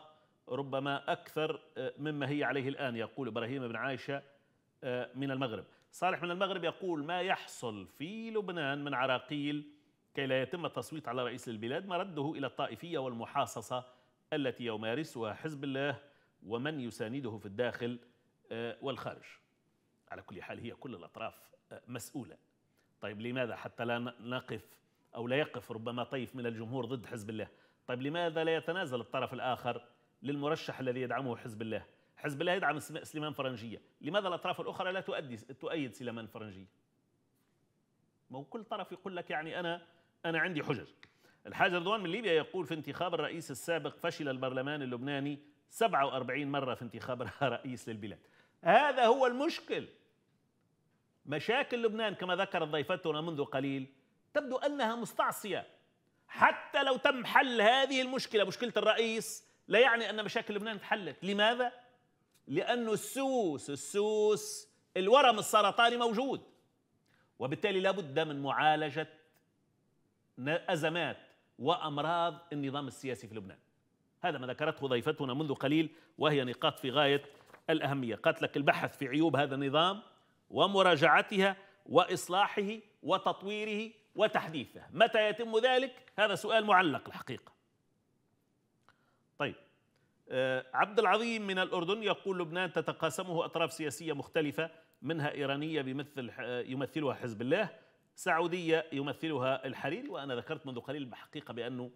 ربما أكثر آه، مما هي عليه الآن يقول إبراهيم بن عايشة آه، من المغرب صالح من المغرب يقول ما يحصل في لبنان من عراقيل كي لا يتم التصويت على رئيس البلاد مرده إلى الطائفية والمحاصصة التي يمارسها حزب الله ومن يسانده في الداخل آه، والخارج على كل حال هي كل الأطراف مسؤولة طيب لماذا حتى لا نقف أو لا يقف ربما طيف من الجمهور ضد حزب الله طيب لماذا لا يتنازل الطرف الآخر للمرشح الذي يدعمه حزب الله حزب الله يدعم سليمان فرنجية لماذا الأطراف الأخرى لا تؤدي تؤيد سليمان فرنجية ما هو كل طرف يقول لك يعني أنا أنا عندي حجج الحاج رضوان من ليبيا يقول في انتخاب الرئيس السابق فشل البرلمان اللبناني 47 مرة في انتخاب [laughs] رئيس للبلاد هذا هو المشكل مشاكل لبنان كما ذكرت ضيفتنا منذ قليل تبدو أنها مستعصية حتى لو تم حل هذه المشكلة مشكلة الرئيس لا يعني أن مشاكل لبنان تحلت لماذا؟ لأنه السوس السوس الورم السرطاني موجود وبالتالي لابد من معالجة أزمات وأمراض النظام السياسي في لبنان هذا ما ذكرته ضيفتنا منذ قليل وهي نقاط في غاية الأهمية قالت لك البحث في عيوب هذا النظام ومراجعتها واصلاحه وتطويره وتحديثه متى يتم ذلك هذا سؤال معلق الحقيقه طيب آه، عبد العظيم من الاردن يقول لبنان تتقاسمه اطراف سياسيه مختلفه منها ايرانيه بمثل آه، يمثلها حزب الله سعوديه يمثلها الحريري وانا ذكرت منذ قليل بحقيقه بانه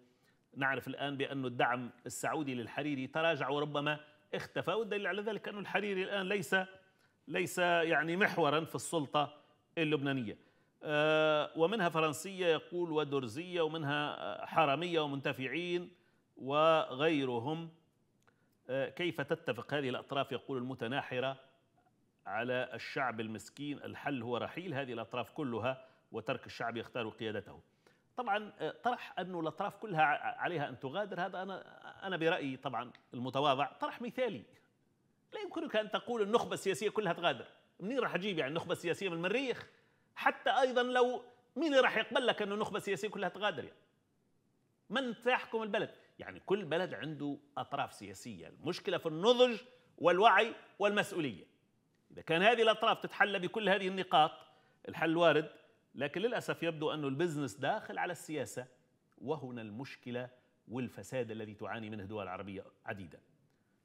نعرف الان بأن الدعم السعودي للحريري تراجع وربما اختفى والدليل على ذلك أن الحريري الآن ليس ليس يعني محورا في السلطة اللبنانية آه، ومنها فرنسية يقول ودرزية ومنها حرامية ومنتفعين وغيرهم آه، كيف تتفق هذه الأطراف يقول المتناحرة على الشعب المسكين الحل هو رحيل هذه الأطراف كلها وترك الشعب يختار قيادته طبعا آه، طرح أن الأطراف كلها عليها أن تغادر هذا أنا, أنا برأيي طبعا المتواضع طرح مثالي لا يمكنك ان تقول النخبه السياسيه كلها تغادر منين راح اجيب يعني النخبه السياسيه من المريخ حتى ايضا لو مين اللي راح يقبل لك انه النخبه السياسيه كلها تغادر يعني من تحكم البلد يعني كل بلد عنده اطراف سياسيه المشكله في النضج والوعي والمسؤوليه اذا كان هذه الاطراف تتحلى بكل هذه النقاط الحل وارد لكن للاسف يبدو انه البزنس داخل على السياسه وهنا المشكله والفساد الذي تعاني منه دول عربيه عديده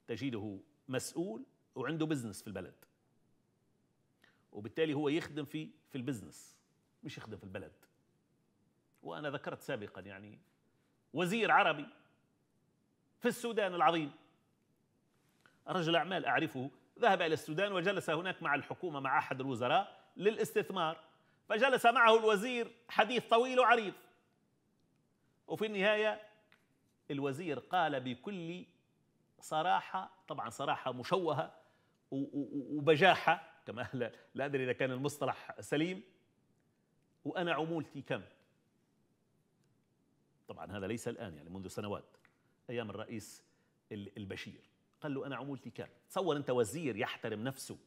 تجده مسؤول وعنده بزنس في البلد وبالتالي هو يخدم في في البزنس مش يخدم في البلد وانا ذكرت سابقا يعني وزير عربي في السودان العظيم رجل اعمال اعرفه ذهب الى السودان وجلس هناك مع الحكومه مع احد الوزراء للاستثمار فجلس معه الوزير حديث طويل وعريض وفي النهايه الوزير قال بكل صراحه طبعا صراحه مشوهه وبجاحه كما لا ادري اذا كان المصطلح سليم وانا عمولتي كم؟ طبعا هذا ليس الان يعني منذ سنوات ايام الرئيس البشير قال له انا عمولتي كم؟ تصور انت وزير يحترم نفسه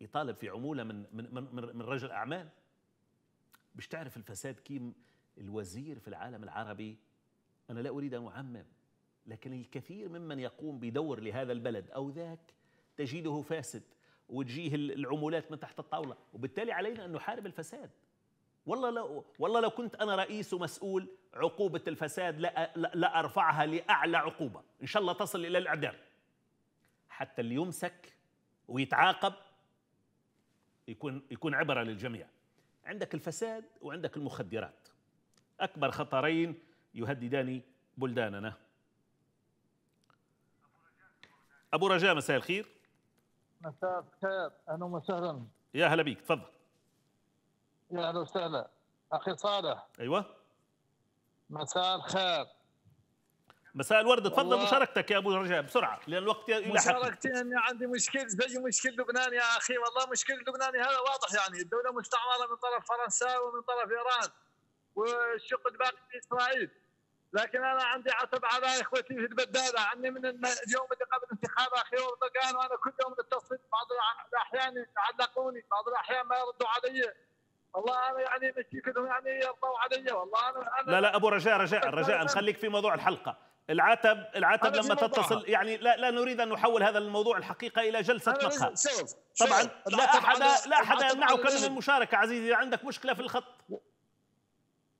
يطالب في عموله من من من, من رجل اعمال مش تعرف الفساد كيم الوزير في العالم العربي انا لا اريد ان اعمم لكن الكثير ممن يقوم بدور لهذا البلد أو ذاك تجده فاسد وتجيه العمولات من تحت الطاولة وبالتالي علينا أن نحارب الفساد والله لو, والله لو كنت أنا رئيس ومسؤول عقوبة الفساد لا, لا أرفعها لأعلى عقوبة إن شاء الله تصل إلى الإعدام حتى اللي يمسك ويتعاقب يكون يكون عبره للجميع. عندك الفساد وعندك المخدرات. اكبر خطرين يهددان بلداننا. ابو رجاء مساء الخير مساء الخير اهلا وسهلا يا هلا بيك تفضل يا اهلا وسهلا اخي صالح ايوه مساء الخير مساء الورد تفضل مشاركتك يا ابو رجاء بسرعه لان الوقت يلحق مشاركتي اني يعني عندي مشكل زي مشكل لبنان يا اخي والله مشكل لبناني هذا واضح يعني الدوله مستعمره من طرف فرنسا ومن طرف ايران والشق الباقي في اسرائيل لكن انا عندي عصب على اخوتي في البداله عني من اليوم اللي قبل الانتخاب اخي اردوغان وانا كل يوم اتصل بعض الاحيان يعلقوني بعض الاحيان ما يردوا علي والله انا يعني كلهم يعني يرضوا علي والله انا, لا لا ابو رجاء رجاء رجاء خليك في موضوع الحلقه العتب العتب لما تتصل يعني لا لا نريد ان نحول هذا الموضوع الحقيقه الى جلسه مقهى طبعا لا احد لا احد يمنعك من المشاركه عزيزي عندك مشكله في الخط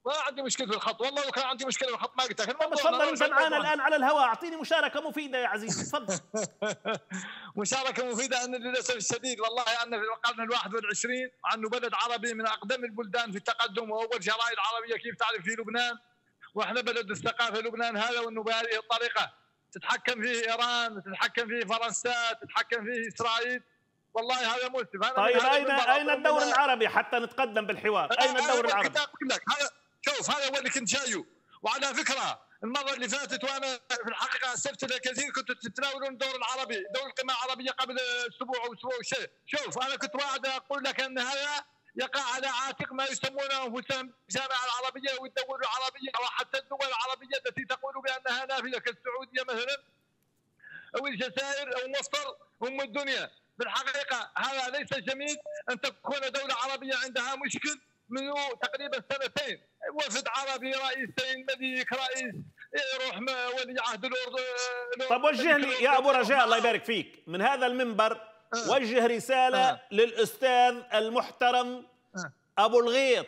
ما عندي مشكله في الخط والله لو كان عندي مشكله في الخط ما قلت لك تفضل جمعانا الان على الهواء اعطيني مشاركه مفيده يا عزيزي [laughs] تفضل مشاركه مفيده ان للاسف الشديد والله ان في القرن ال21 انه بلد عربي من اقدم البلدان في التقدم واول جرائد عربيه كيف تعرف في لبنان واحنا بلد الثقافه لبنان هذا وانه بهذه الطريقه تتحكم فيه ايران تتحكم فيه فرنسا تتحكم فيه اسرائيل والله هذا مؤسف طيب اين اين الدور العربي حتى نتقدم بالحوار اين الدور العربي؟ شوف هذا هو اللي كنت جايو وعلى فكره المره اللي فاتت وانا في الحقيقه استفت الكثير كنت تتناولون الدور العربي دور القمه العربيه قبل اسبوع او اسبوع وشيء شوف انا كنت واعد اقول لك ان هذا يقع على عاتق ما يسمونه انفسهم الجامعه العربيه والدول العربيه وحتى الدول العربيه التي تقول بانها نافذه كالسعوديه مثلا او الجزائر او مصر ام الدنيا بالحقيقه هذا ليس جميل ان تكون دوله عربيه عندها مشكل منذ تقريبا سنتين وفد عربي رئيس الملك رئيس يروح ولي عهد الأردن طب وجه لي يا أبو رجاء الله يبارك فيك من هذا المنبر آه. وجه رسالة أه. للأستاذ المحترم أه. أبو الغيط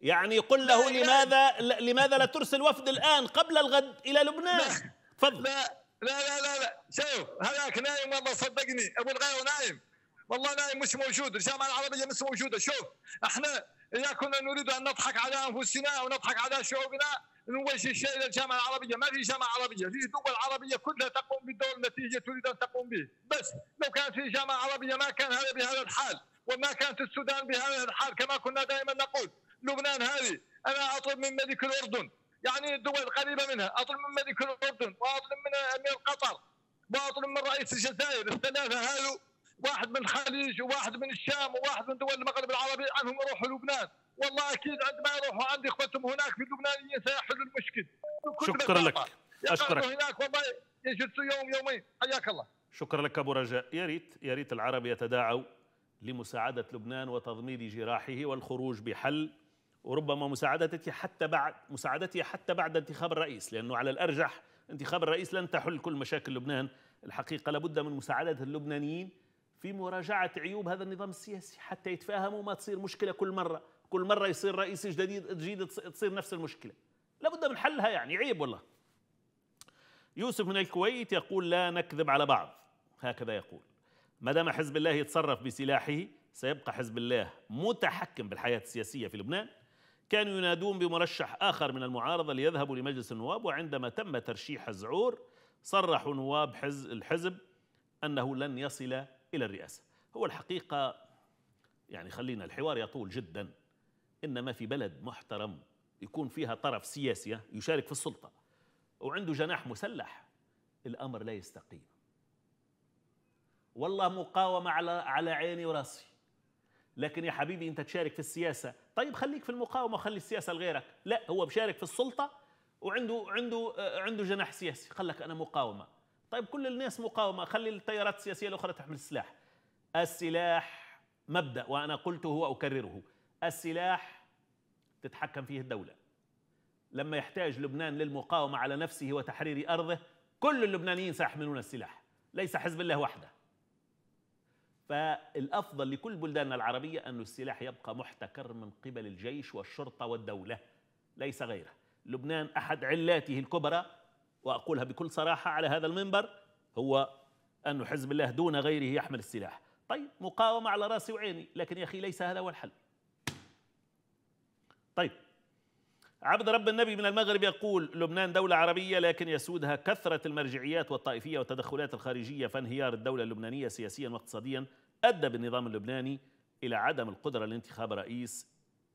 يعني قل له لا لماذا لا. لماذا لا ترسل وفد الآن قبل الغد إلى لبنان تفضل لا لا لا لا لا شوف هذاك نايم والله صدقني أبو الغيط نايم والله نايم مش موجود الجامعة العربية مش موجودة شوف احنا إذا كنا نريد أن نضحك على أنفسنا أو نضحك على شعوبنا نوجه الشيء إلى الجامعة العربية ما في جامعة عربية في دول عربية كلها تقوم بالدور النتيجة تريد أن تقوم به بس لو كان في جامعة عربية ما كان هذا بهذا الحال وما كانت السودان بهذا الحال كما كنا دائما نقول لبنان هذه أنا أطلب من ملك الأردن يعني الدول القريبة منها أطلب من ملك الأردن وأطلب من أمير قطر وأطلب من رئيس الجزائر الثلاثة هذو واحد من الخليج وواحد من الشام وواحد من دول المغرب العربي عنهم يروحوا لبنان والله اكيد عندما يروحوا عند اخوتهم هناك في اللبنانيين سيحل المشكل شكرا لك اشكرك هناك والله يجلسوا يوم يومين حياك الله شكرا لك ابو رجاء يا ريت يا ريت العرب يتداعوا لمساعده لبنان وتضميد جراحه والخروج بحل وربما مساعدته حتى بعد مساعدته حتى بعد انتخاب الرئيس لانه على الارجح انتخاب الرئيس لن تحل كل مشاكل لبنان الحقيقه لابد من مساعده اللبنانيين في مراجعة عيوب هذا النظام السياسي حتى يتفاهموا ما تصير مشكلة كل مرة كل مرة يصير رئيس جديد جديد تصير نفس المشكلة لابد من حلها يعني عيب والله يوسف من الكويت يقول لا نكذب على بعض هكذا يقول ما دام حزب الله يتصرف بسلاحه سيبقى حزب الله متحكم بالحياة السياسية في لبنان كانوا ينادون بمرشح آخر من المعارضة ليذهبوا لمجلس النواب وعندما تم ترشيح الزعور صرحوا نواب حزب الحزب أنه لن يصل إلى الرئاسة هو الحقيقة يعني خلينا الحوار يطول جدا إنما في بلد محترم يكون فيها طرف سياسي يشارك في السلطة وعنده جناح مسلح الأمر لا يستقيم والله مقاومة على على عيني وراسي لكن يا حبيبي أنت تشارك في السياسة طيب خليك في المقاومة وخلي السياسة لغيرك لا هو بشارك في السلطة وعنده عنده عنده جناح سياسي قال لك أنا مقاومة طيب كل الناس مقاومه خلي التيارات السياسيه الاخرى تحمل السلاح السلاح مبدا وانا قلته واكرره السلاح تتحكم فيه الدوله لما يحتاج لبنان للمقاومه على نفسه وتحرير ارضه كل اللبنانيين سيحملون السلاح ليس حزب الله وحده فالافضل لكل بلداننا العربيه ان السلاح يبقى محتكر من قبل الجيش والشرطه والدوله ليس غيره لبنان احد علاته الكبرى واقولها بكل صراحه على هذا المنبر هو ان حزب الله دون غيره يحمل السلاح طيب مقاومه على راسي وعيني لكن يا اخي ليس هذا هو الحل طيب عبد رب النبي من المغرب يقول لبنان دولة عربية لكن يسودها كثرة المرجعيات والطائفية والتدخلات الخارجية فانهيار الدولة اللبنانية سياسيا واقتصاديا أدى بالنظام اللبناني إلى عدم القدرة لانتخاب رئيس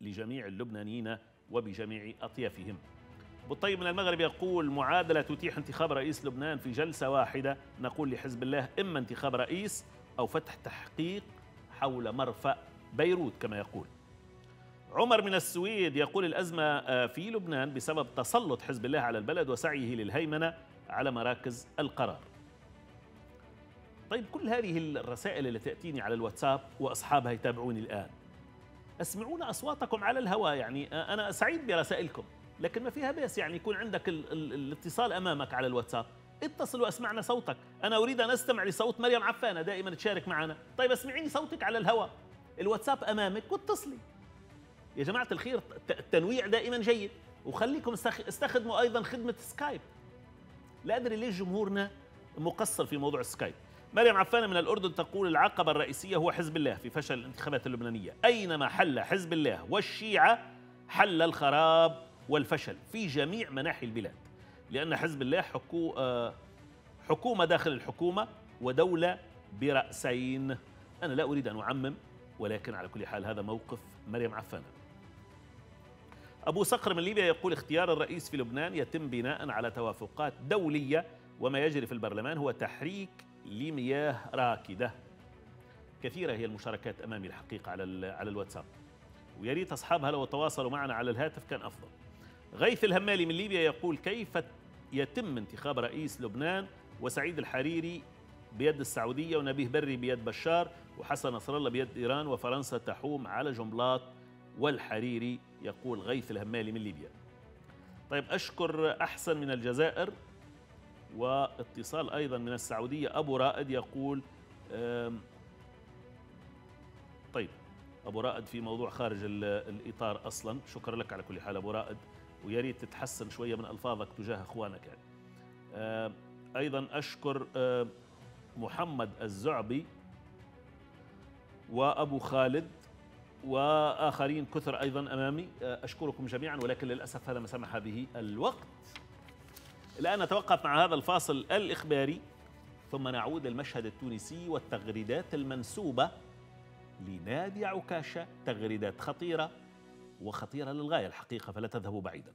لجميع اللبنانيين وبجميع أطيافهم بالطيب من المغرب يقول معادلة تتيح انتخاب رئيس لبنان في جلسة واحدة نقول لحزب الله إما انتخاب رئيس أو فتح تحقيق حول مرفأ بيروت كما يقول عمر من السويد يقول الأزمة آه، في لبنان بسبب تسلط حزب الله على البلد وسعيه للهيمنة على مراكز القرار طيب كل هذه الرسائل اللي تأتيني على الواتساب وأصحابها يتابعوني الآن أسمعون أصواتكم على الهواء يعني أنا سعيد برسائلكم لكن ما فيها بس يعني يكون عندك ال ال الاتصال امامك على الواتساب اتصل واسمعنا صوتك انا اريد ان استمع لصوت مريم عفانه دائما تشارك معنا طيب اسمعيني صوتك على الهواء الواتساب امامك واتصلي يا جماعه الخير التنويع دائما جيد وخليكم استخدموا ايضا خدمه سكايب لا ادري ليش جمهورنا مقصر في موضوع السكايب مريم عفانه من الاردن تقول العقبه الرئيسيه هو حزب الله في فشل الانتخابات اللبنانيه اينما حل حزب الله والشيعه حل الخراب والفشل في جميع مناحي البلاد لأن حزب الله حكو آه، حكومة داخل الحكومة ودولة برأسين أنا لا أريد أن أعمم ولكن على كل حال هذا موقف مريم عفانة أبو صقر من ليبيا يقول اختيار الرئيس في لبنان يتم بناء على توافقات دولية وما يجري في البرلمان هو تحريك لمياه راكدة كثيرة هي المشاركات أمامي الحقيقة على على الواتساب ويا ريت أصحابها لو تواصلوا معنا على الهاتف كان أفضل غيث الهمالي من ليبيا يقول كيف يتم انتخاب رئيس لبنان وسعيد الحريري بيد السعودية ونبيه بري بيد بشار وحسن نصر الله بيد إيران وفرنسا تحوم على جملات والحريري يقول غيث الهمالي من ليبيا طيب أشكر أحسن من الجزائر واتصال أيضا من السعودية أبو رائد يقول طيب أبو رائد في موضوع خارج الإطار أصلا شكرا لك على كل حال أبو رائد ويا ريت تتحسن شويه من الفاظك تجاه اخوانك يعني. آه ايضا اشكر آه محمد الزعبي وابو خالد واخرين كثر ايضا امامي آه اشكركم جميعا ولكن للاسف هذا ما سمح به الوقت. الان نتوقف مع هذا الفاصل الاخباري ثم نعود للمشهد التونسي والتغريدات المنسوبه لنادي عكاشه تغريدات خطيره وخطيرة للغاية الحقيقة فلا تذهبوا بعيدا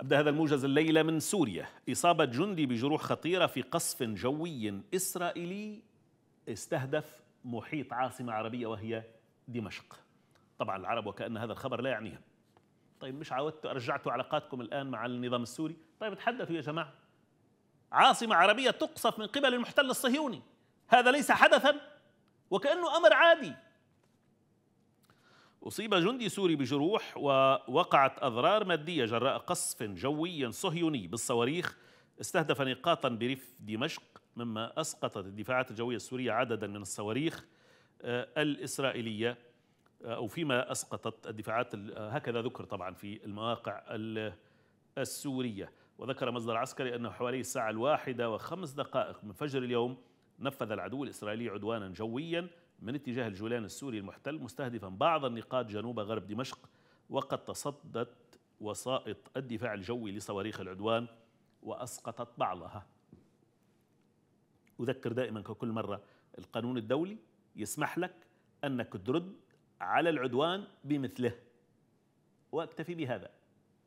أبدأ هذا الموجز الليلة من سوريا إصابة جندي بجروح خطيرة في قصف جوي إسرائيلي استهدف محيط عاصمة عربية وهي دمشق طبعا العرب وكأن هذا الخبر لا يعنيهم طيب مش عودتوا أرجعتوا علاقاتكم الآن مع النظام السوري طيب تحدثوا يا جماعة عاصمة عربية تقصف من قبل المحتل الصهيوني هذا ليس حدثا وكأنه أمر عادي أصيب جندي سوري بجروح ووقعت أضرار مادية جراء قصف جوي صهيوني بالصواريخ استهدف نقاطا بريف دمشق مما أسقطت الدفاعات الجوية السورية عددا من الصواريخ آه، الإسرائيلية او فيما اسقطت الدفاعات هكذا ذكر طبعا في المواقع السوريه وذكر مصدر عسكري انه حوالي الساعه الواحده وخمس دقائق من فجر اليوم نفذ العدو الاسرائيلي عدوانا جويا من اتجاه الجولان السوري المحتل مستهدفا بعض النقاط جنوب غرب دمشق وقد تصدت وسائط الدفاع الجوي لصواريخ العدوان واسقطت بعضها. اذكر دائما ككل مره القانون الدولي يسمح لك انك ترد على العدوان بمثله واكتفي بهذا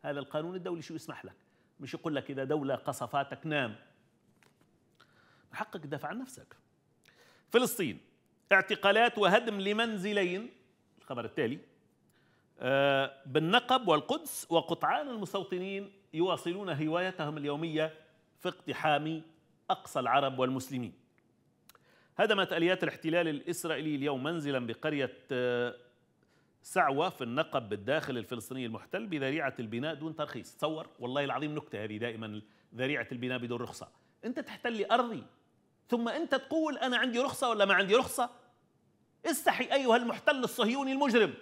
هذا القانون الدولي شو يسمح لك مش يقول لك اذا دوله قصفاتك نام حقك تدافع عن نفسك فلسطين اعتقالات وهدم لمنزلين الخبر التالي آه، بالنقب والقدس وقطعان المستوطنين يواصلون هوايتهم اليوميه في اقتحام اقصى العرب والمسلمين هدمت اليات الاحتلال الاسرائيلي اليوم منزلا بقريه آه، سعوى في النقب بالداخل الفلسطيني المحتل بذريعه البناء دون ترخيص تصور والله العظيم نكته هذه دائما ذريعه البناء بدون رخصه انت تحتلي ارضي ثم انت تقول انا عندي رخصه ولا ما عندي رخصه استحي ايها المحتل الصهيوني المجرم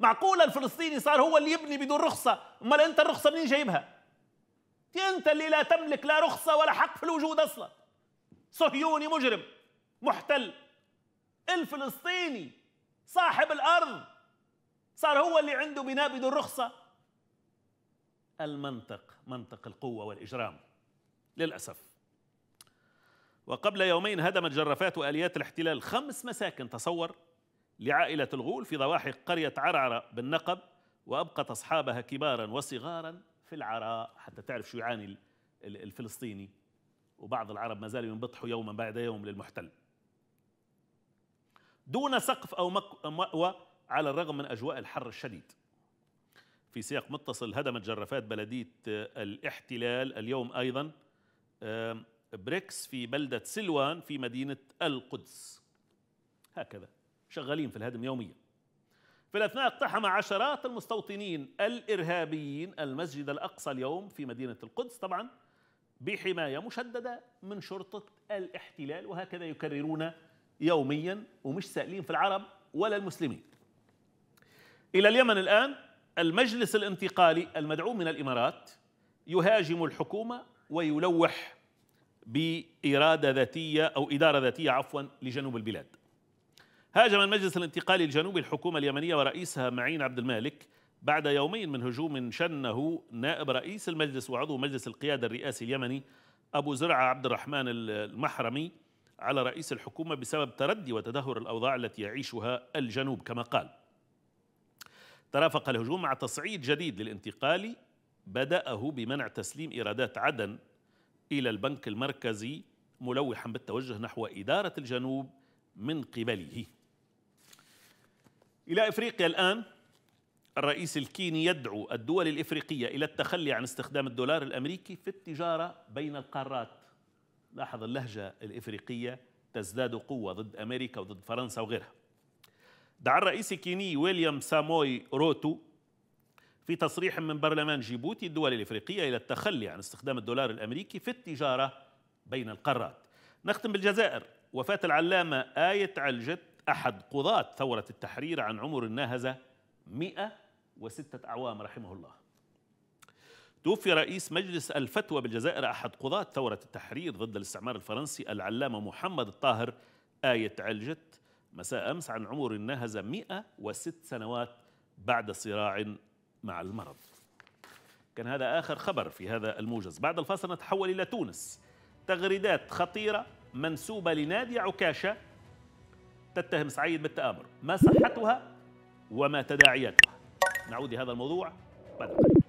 معقول الفلسطيني صار هو اللي يبني بدون رخصه امال انت الرخصه منين جايبها انت اللي لا تملك لا رخصه ولا حق في الوجود اصلا صهيوني مجرم محتل الفلسطيني صاحب الارض صار هو اللي عنده بناء بدون رخصة المنطق منطق القوة والإجرام للأسف وقبل يومين هدمت جرافات وآليات الاحتلال خمس مساكن تصور لعائلة الغول في ضواحي قرية عرعرة بالنقب وأبقت أصحابها كبارا وصغارا في العراء حتى تعرف شو يعاني الفلسطيني وبعض العرب ما زالوا ينبطحوا يوما بعد يوم للمحتل دون سقف أو مأوى على الرغم من أجواء الحر الشديد في سياق متصل هدمت جرافات بلدية آه، الاحتلال اليوم أيضا بريكس في بلدة سلوان في مدينة القدس هكذا شغالين في الهدم يوميا في الأثناء اقتحم عشرات المستوطنين الإرهابيين المسجد الأقصى اليوم في مدينة القدس طبعا بحماية مشددة من شرطة الاحتلال وهكذا يكررون يوميا ومش سائلين في العرب ولا المسلمين إلى اليمن الآن المجلس الانتقالي المدعوم من الإمارات يهاجم الحكومة ويلوح بإرادة ذاتية أو إدارة ذاتية عفوا لجنوب البلاد هاجم المجلس الانتقالي الجنوبي الحكومة اليمنية ورئيسها معين عبد المالك بعد يومين من هجوم شنه نائب رئيس المجلس وعضو مجلس القيادة الرئاسي اليمني أبو زرعة عبد الرحمن المحرمي على رئيس الحكومة بسبب تردي وتدهور الأوضاع التي يعيشها الجنوب كما قال ترافق الهجوم مع تصعيد جديد للانتقالي بدأه بمنع تسليم إيرادات عدن إلى البنك المركزي ملوحا بالتوجه نحو إدارة الجنوب من قبله إلى إفريقيا الآن الرئيس الكيني يدعو الدول الإفريقية إلى التخلي عن استخدام الدولار الأمريكي في التجارة بين القارات لاحظ اللهجة الإفريقية تزداد قوة ضد أمريكا وضد فرنسا وغيرها دعا الرئيس الكيني ويليام ساموي روتو في تصريح من برلمان جيبوتي الدول الافريقيه الى التخلي عن استخدام الدولار الامريكي في التجاره بين القارات. نختم بالجزائر، وفاه العلامه آية علجت احد قضاة ثوره التحرير عن عمر ناهز 106 اعوام رحمه الله. توفي رئيس مجلس الفتوى بالجزائر احد قضاة ثوره التحرير ضد الاستعمار الفرنسي العلامه محمد الطاهر آية علجت مساء أمس عن عمر نهز 106 سنوات بعد صراع مع المرض كان هذا آخر خبر في هذا الموجز بعد الفاصل نتحول إلى تونس تغريدات خطيرة منسوبة لنادي عكاشة تتهم سعيد بالتآمر ما صحتها وما تداعياتها نعود لهذا الموضوع بعد قليل